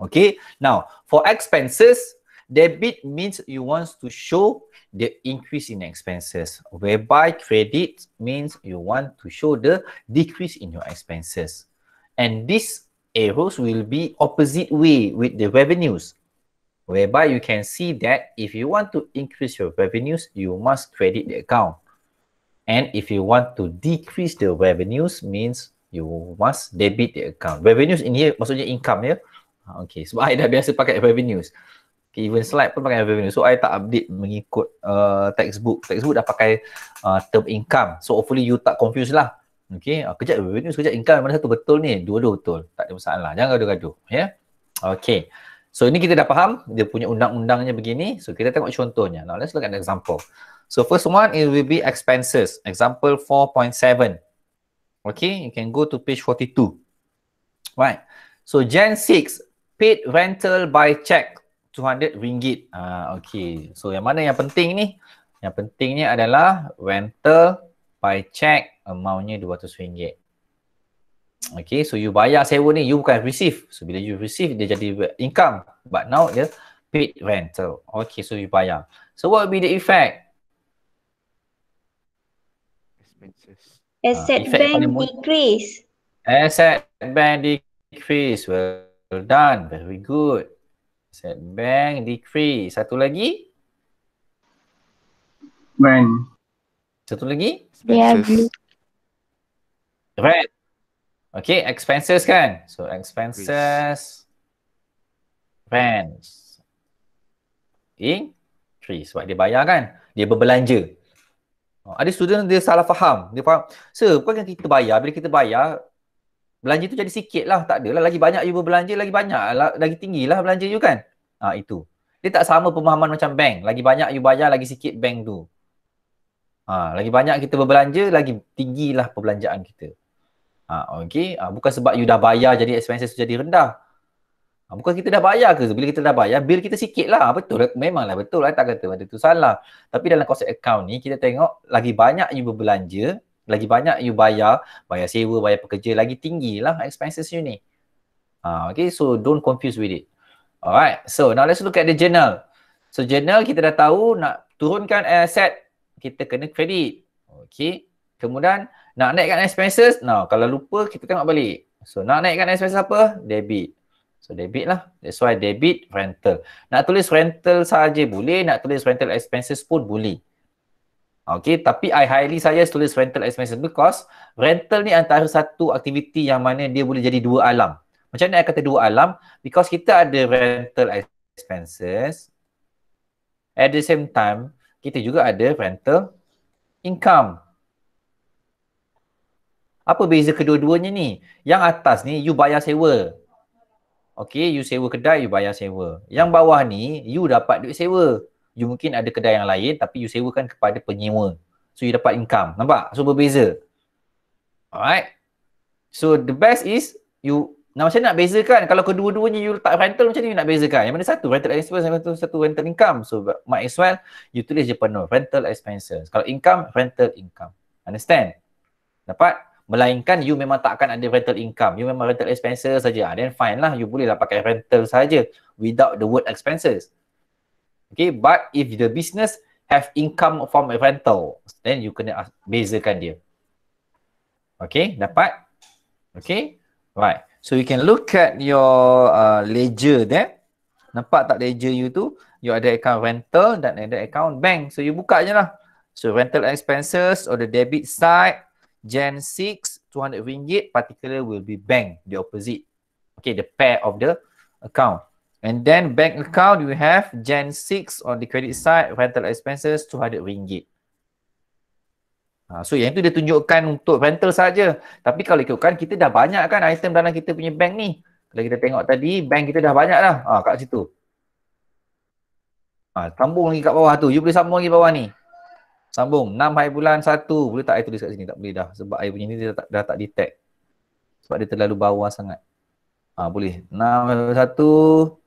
Okay, now for expenses, debit means you want to show the increase in expenses. Whereby credit means you want to show the decrease in your expenses. And this errors will be opposite way with the revenues whereby you can see that if you want to increase your revenues you must credit the account and if you want to decrease the revenues means you must debit the account revenues in here maksudnya income ya yeah? Ha, okay so, I dah biasa pakai revenues okay, even slide pun pakai revenue so I tak update mengikut uh, textbook textbook dah pakai uh, term income so hopefully you tak confuse lah Okey, ah, kejap dulu. Ini sekejap ingkar mana satu betul ni? Dua-dua betul. Tak ada masalah. Jangan gaduh-gaduh. Ya? Yeah? Okey. So ini kita dah faham. Dia punya undang-undangnya begini. So kita tengok contohnya. Now let's look at an example. So first one, it will be expenses. Example 4.7. Okay, you can go to page 42. Right. So Gen 6, paid rental by check. 200 ringgit. Ah, okay. So yang mana yang penting ni? Yang pentingnya adalah rental by check amountnya RM200. Okay, so you bayar sewa ni, you bukan receive. So bila you receive, dia jadi income. But now, dia paid rental. Okay, so you bayar. So what will be the effect? Expenses. Asset uh, bank decrease. Asset bank decrease. Well done. Very good. Asset bank decrease. Satu lagi? Rent. Satu lagi? Expenses. Yeah, right. Okay, expenses kan? So, expenses. Rents. Increase. Sebab dia bayar kan? Dia berbelanja. Oh, ada student dia salah faham. Dia faham. Sir, bukan kita bayar. Bila kita bayar, belanja tu jadi sikit lah. Tak adalah. Lagi banyak you berbelanja, lagi banyak. Lagi tinggi lah belanja you kan? Ha, itu. Dia tak sama pemahaman macam bank. Lagi banyak you bayar, lagi sikit bank tu. Ha, lagi banyak kita berbelanja, lagi tinggilah perbelanjaan kita. Ha, okay. Ha, bukan sebab you dah bayar jadi expenses jadi rendah. Ha, bukan kita dah bayar ke? Bila kita dah bayar, bil kita sikit lah. Betul, memanglah betul lah. Tak kata benda tu salah. Tapi dalam konsep account ni, kita tengok lagi banyak you berbelanja, lagi banyak you bayar, bayar sewa, bayar pekerja, lagi tinggilah expenses you ni. Ha, okay, so don't confuse with it. Alright, so now let's look at the journal. So journal kita dah tahu nak turunkan aset kita kena kredit. Okey. Kemudian nak naikkan expenses, nah kalau lupa kita tengok balik. So nak naikkan expenses apa? Debit. So debit lah. That's why debit rental. Nak tulis rental saja boleh, nak tulis rental expenses pun boleh. Okay, tapi I highly saya tulis rental expenses because rental ni antara satu aktiviti yang mana dia boleh jadi dua alam. Macam mana saya kata dua alam? Because kita ada rental expenses at the same time kita juga ada rental income. Apa beza kedua-duanya ni? Yang atas ni you bayar sewa. Okay, you sewa kedai, you bayar sewa. Yang bawah ni, you dapat duit sewa. You mungkin ada kedai yang lain tapi you sewakan kepada penyewa. So, you dapat income. Nampak? So, berbeza. Alright. So, the best is you Nah, macam mana nak bezakan kalau kedua-duanya you letak rental macam ni nak bezakan? Yang mana satu rental expense satu satu rental income. So might as well you tulis je penuh rental expenses. Kalau income rental income. Understand? Dapat? Melainkan you memang takkan ada rental income. You memang rental expenses saja. Ha, then fine lah you boleh lah pakai rental saja without the word expenses. Okay, but if the business have income from a rental, then you kena bezakan dia. Okay, dapat? Okay, right. So you can look at your uh, ledger there. Nampak tak ledger you tu? You ada account rental dan ada account bank. So you buka je lah. So rental expenses or the debit side, Gen 6, 200 ringgit particular will be bank, the opposite. Okay, the pair of the account. And then bank account you have Gen 6 on the credit side, rental expenses 200 ringgit. Ha, so yang itu dia tunjukkan untuk rental saja. Tapi kalau ikutkan kita dah banyak kan item dalam kita punya bank ni. Kalau kita tengok tadi bank kita dah banyak dah ha, kat situ. Ha, sambung lagi kat bawah tu. You boleh sambung lagi bawah ni. Sambung. 6 hari bulan 1. Boleh tak I tulis kat sini? Tak boleh dah. Sebab I punya ni dah tak, dah tak detect. Sebab dia terlalu bawah sangat. Ha, boleh. 6 hari bulan 1.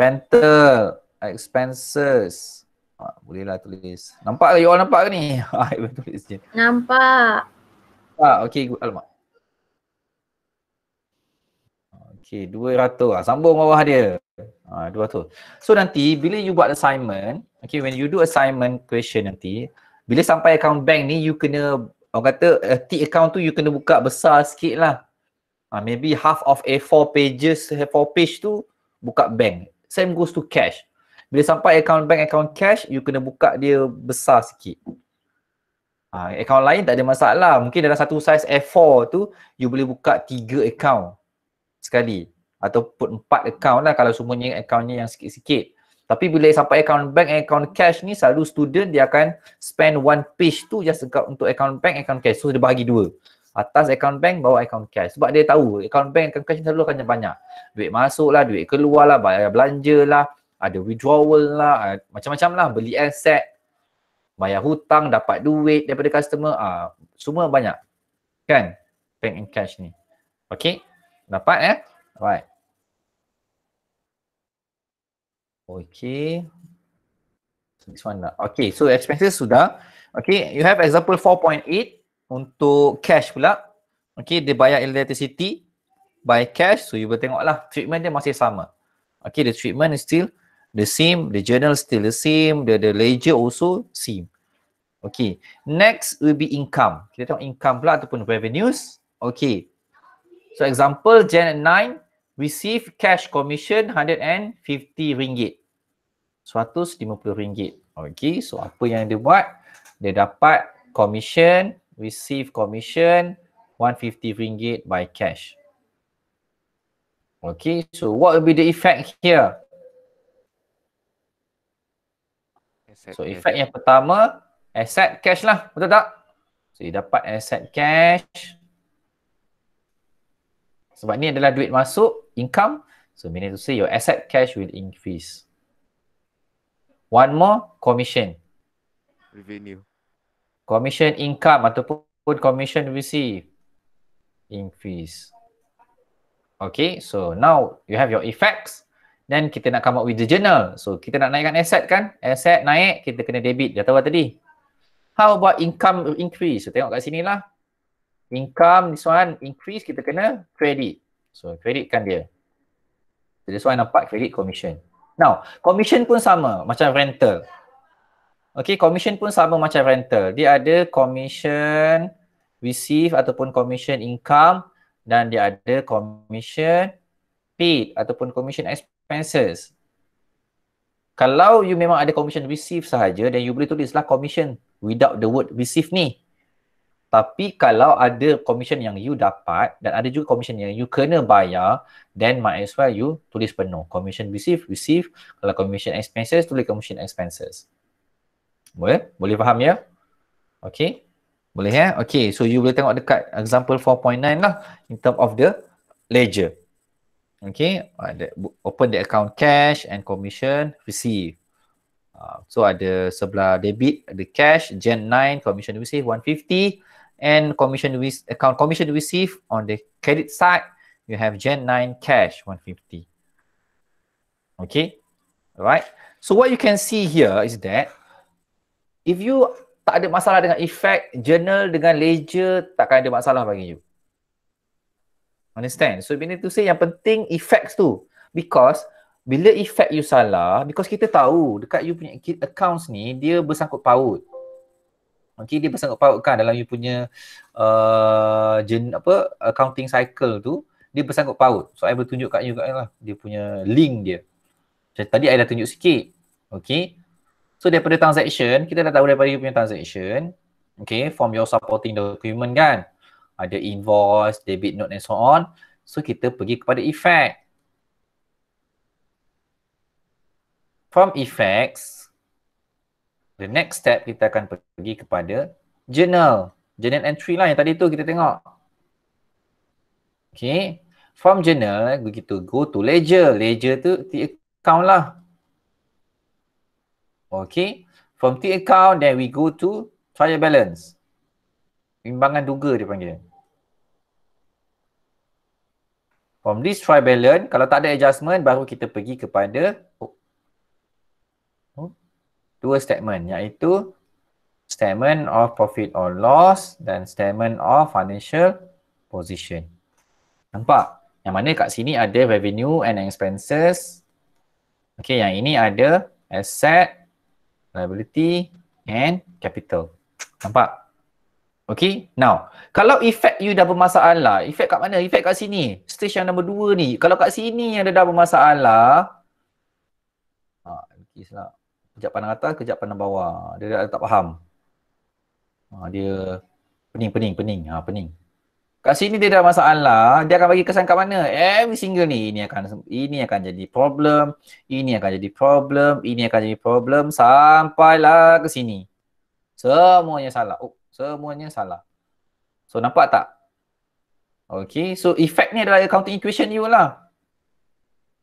Rental. Expenses. Ha, bolehlah tulis. Nampak tak you all nampak ke ni? Ha, boleh tulis je. Nampak. Ha, ah, okay. Good. Alamak. Okay, dua ratus. Ha, sambung bawah dia. Ah, dua ratus. So nanti bila you buat assignment, okay, when you do assignment question nanti, bila sampai account bank ni, you kena, orang kata, uh, eh, tick account tu you kena buka besar sikit lah. Ah, maybe half of A4 pages, A4 page tu, buka bank. Same goes to cash bila sampai account bank account cash you kena buka dia besar sikit ha, account lain tak ada masalah mungkin dalam satu size F4 tu you boleh buka tiga account sekali atau put empat account lah kalau semuanya accountnya yang sikit-sikit tapi bila sampai account bank account cash ni selalu student dia akan spend one page tu just untuk account bank account cash so dia bagi dua atas account bank bawah account cash sebab dia tahu account bank account cash ni selalu akan banyak duit masuk lah duit keluar lah bayar belanja lah ada withdrawal lah ah, macam-macam lah beli asset, bayar hutang dapat duit daripada customer ah semua banyak kan bank and cash ni okay, dapat eh right Okay, next one lah Okay, so expenses sudah Okay, you have example 4.8 untuk cash pula okey dia bayar electricity by cash so you boleh tengok lah treatment dia masih sama Okay, the treatment is still the same the journal still the same the the ledger also same okay next will be income kita tengok income pula ataupun revenues okay so example jan 9 receive cash commission 150 ringgit 150 ringgit okay so apa yang dia buat dia dapat commission receive commission 150 ringgit by cash okay so what will be the effect here Asset so, effect lah. yang pertama, asset cash lah. Betul tak? So, you dapat asset cash. Sebab ni adalah duit masuk, income. So, meaning to say your asset cash will increase. One more, commission. Revenue. Commission income ataupun commission receive. Increase. Okay, so now you have your effects. Then kita nak come up with the journal. So kita nak naikkan aset kan? Aset naik, kita kena debit. Dah tahu apa tadi. How about income increase? So tengok kat sini lah. Income, this one, increase kita kena credit. So credit kan dia. So this one nampak credit commission. Now, commission pun sama macam rental. Okay, commission pun sama macam rental. Dia ada commission receive ataupun commission income dan dia ada commission paid ataupun commission expense expenses. Kalau you memang ada commission receive sahaja, then you boleh tulislah commission without the word receive ni. Tapi kalau ada commission yang you dapat dan ada juga commission yang you kena bayar, then might as well you tulis penuh. Commission receive, receive. Kalau commission expenses, tulis commission expenses. Boleh? Boleh faham ya? Okay. Boleh ya? Okay. So you boleh tengok dekat example 4.9 lah in term of the ledger okay ada uh, open the account cash and commission receive uh, so ada sebelah debit the cash gen 9 commission receive 150 and commission with account commission receive on the credit side you have gen 9 cash 150 okay all right so what you can see here is that if you tak ada masalah dengan effect journal dengan ledger takkan ada masalah bagi you Understand? So bila tu say yang penting effects tu. Because bila effect you salah, because kita tahu dekat you punya accounts ni dia bersangkut paut. Okay, dia bersangkut paut kan dalam you punya uh, jen, apa accounting cycle tu, dia bersangkut paut. So I bertunjuk kat you kat lah dia punya link dia. Macam tadi I dah tunjuk sikit. Okay. So daripada transaction, kita dah tahu daripada you punya transaction. Okay, from your supporting document kan ada invoice, debit note and so on. So kita pergi kepada effect. From effects, the next step kita akan pergi kepada journal. Journal entry lah yang tadi tu kita tengok. Okay. From journal, kita go to ledger. Ledger tu the account lah. Okay. From the account, then we go to trial balance. Imbangan duga dia panggil. from this balance, kalau tak ada adjustment baru kita pergi kepada oh, dua statement iaitu statement of profit or loss dan statement of financial position nampak yang mana kat sini ada revenue and expenses Okay, yang ini ada asset liability and capital nampak Okay, now kalau efek you dah bermasalah, efek kat mana? Efek kat sini. Stage yang nombor dua ni. Kalau kat sini yang dah bermasalah, ha, lukis lah. Kejap pandang atas, kejap pandang bawah. Dia dah tak faham. Ha, dia pening, pening, pening. Ha, pening. Kat sini dia dah masalah, dia akan bagi kesan kat mana? Every single ni, ini akan ini akan jadi problem, ini akan jadi problem, ini akan jadi problem, sampailah ke sini. Semuanya salah. Oh, Semuanya salah. So nampak tak? Okay, so effect ni adalah accounting equation you lah.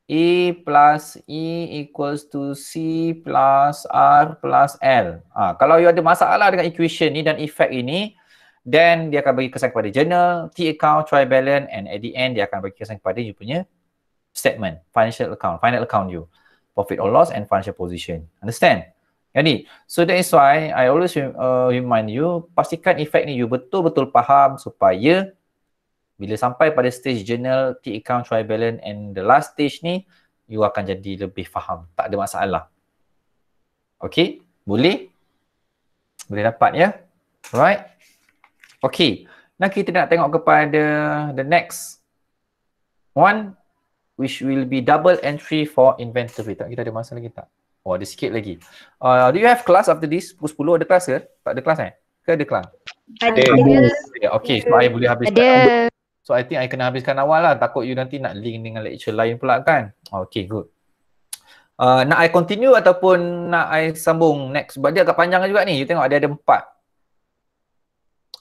E plus E equals to C plus R plus L. Ha, kalau you ada masalah dengan equation ni dan effect ini, then dia akan bagi kesan kepada journal, T account, try balance and at the end dia akan bagi kesan kepada you punya statement, financial account, final account you. Profit or loss and financial position. Understand? Jadi, so that is why I always uh, remind you, pastikan efek ni you betul-betul faham supaya bila sampai pada stage general, T account, try balance and the last stage ni, you akan jadi lebih faham. Tak ada masalah. Okay, boleh? Boleh dapat ya? Alright. Okay, now kita nak tengok kepada the next one which will be double entry for inventory. Tak kita ada masalah lagi tak? Oh ada sikit lagi. Uh, do you have class after this? Pukul 10 ada kelas ke? Tak ada kelas eh? Ke ada kelas? Ada. ada. Ya, okay so I boleh habiskan. Ada. So I think I kena habiskan awal lah. Takut you nanti nak link dengan lecture lain pula kan? Okay good. Uh, nak I continue ataupun nak I sambung next? Sebab dia agak panjang juga ni. You tengok ada ada empat.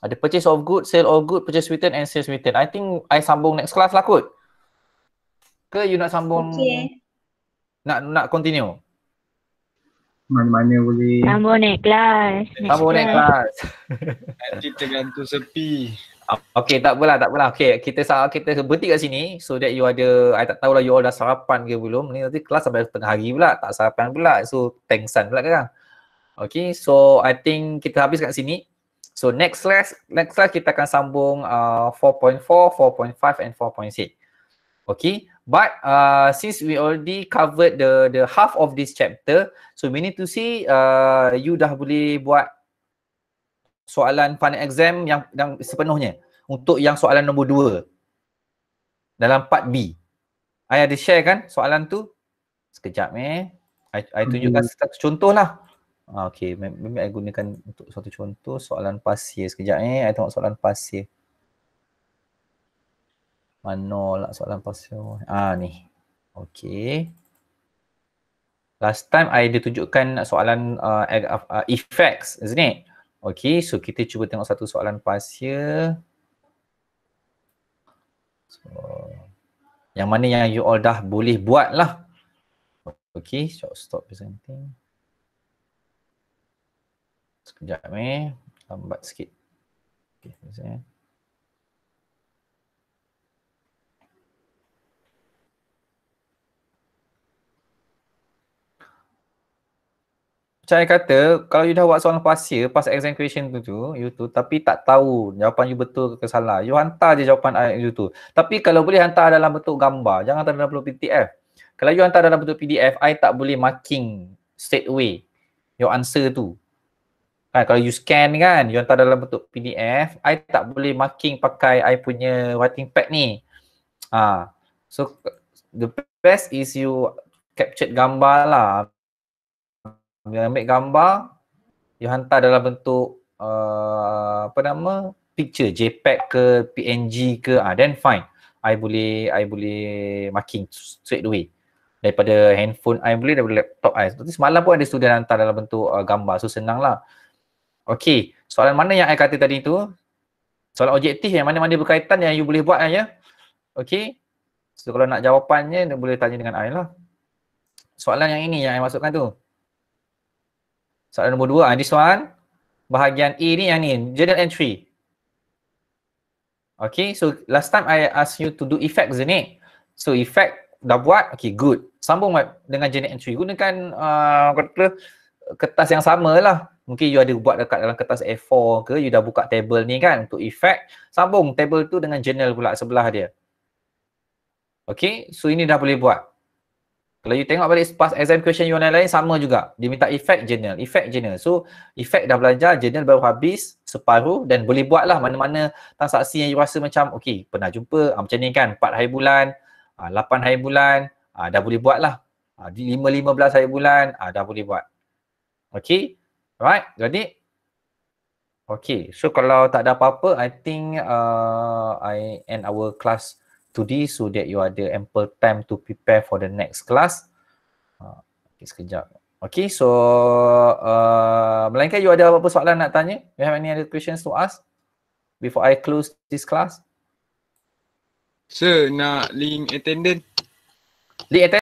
Ada purchase of good, sale of good, purchase return and sales return. I think I sambung next class lah kot. Ke you nak sambung? Okay. Nak nak continue? mana-mana boleh. Sambung naik kelas. Sambung naik kelas. Nanti tergantung sepi. Okay, tak apalah, tak apalah. Okay, kita sarap, kita berhenti kat sini so that you ada, I tak tahulah you all dah sarapan ke belum. Ni nanti kelas sampai tengah hari pula, tak sarapan pula. So, tengsan pula kan. Okay, so I think kita habis kat sini. So, next class, next class kita akan sambung uh, 4.4, 4.5 and 4.6. Okay, but uh, since we already covered the the half of this chapter, so we need to see uh, you dah boleh buat soalan final exam yang yang sepenuhnya untuk yang soalan nombor dua dalam part B. Saya ada share kan soalan tu? Sekejap eh. Saya hmm. tunjukkan satu contoh lah. Ah, okay, maybe saya gunakan untuk satu contoh soalan pasir. Sekejap eh, saya tengok soalan pasir. Mana lah soalan pasal. Ah ni. Okay. Last time I ditunjukkan soalan uh, uh, uh effects, isn't it? Okay, so kita cuba tengok satu soalan pasir. So, yang mana yang you all dah boleh buat lah. Okay, short stop presenting. Sekejap eh, lambat sikit. Okay, present. macam saya kata, kalau you dah buat soalan pasir, pas exam question tu tu, you tu, tapi tak tahu jawapan you betul ke salah. You hantar je jawapan ah, you tu. Tapi kalau boleh hantar dalam bentuk gambar, jangan hantar dalam bentuk PDF. Kalau you hantar dalam bentuk PDF, I tak boleh marking straight away your answer tu. Kan, kalau you scan kan, you hantar dalam bentuk PDF, I tak boleh marking pakai I punya writing pad ni. Ha. So, the best is you captured gambar lah dia ambil gambar dia hantar dalam bentuk uh, apa nama picture jpeg ke png ke ah uh, then fine i boleh i boleh marking straight away daripada handphone i boleh daripada laptop i seperti semalam pun ada student hantar dalam bentuk uh, gambar so lah. okey soalan mana yang i kata tadi tu soalan objektif yang mana-mana berkaitan yang you boleh buat ya okey so kalau nak jawapannya dia boleh tanya dengan i lah soalan yang ini yang i masukkan tu Soalan nombor dua, this one. Bahagian A ni yang ni, journal entry. Okay, so last time I ask you to do effect je ni. So effect dah buat, okay good. Sambung dengan journal entry. Gunakan uh, kertas yang sama lah. Mungkin you ada buat dekat dalam kertas A4 ke, you dah buka table ni kan untuk effect. Sambung table tu dengan journal pula sebelah dia. Okay, so ini dah boleh buat. Kalau you tengok balik past exam question you lain-lain sama juga. Dia minta effect journal, effect journal. So effect dah belajar, journal baru habis separuh dan boleh buat lah mana-mana transaksi yang you rasa macam okay pernah jumpa ha, macam ni kan 4 hari bulan, 8 ah, hari bulan ha, dah boleh buat lah. Ha, 5-15 hari bulan ha, dah boleh buat. Okay, alright jadi Okay, so kalau tak ada apa-apa, I think uh, I end our class today so that you ada ample time to prepare for the next class. Uh, okay, sekejap. Okay, so uh, melainkan you ada apa-apa soalan nak tanya? You have any other questions to ask before I close this class? Sir, nak link attendant. Link attendant?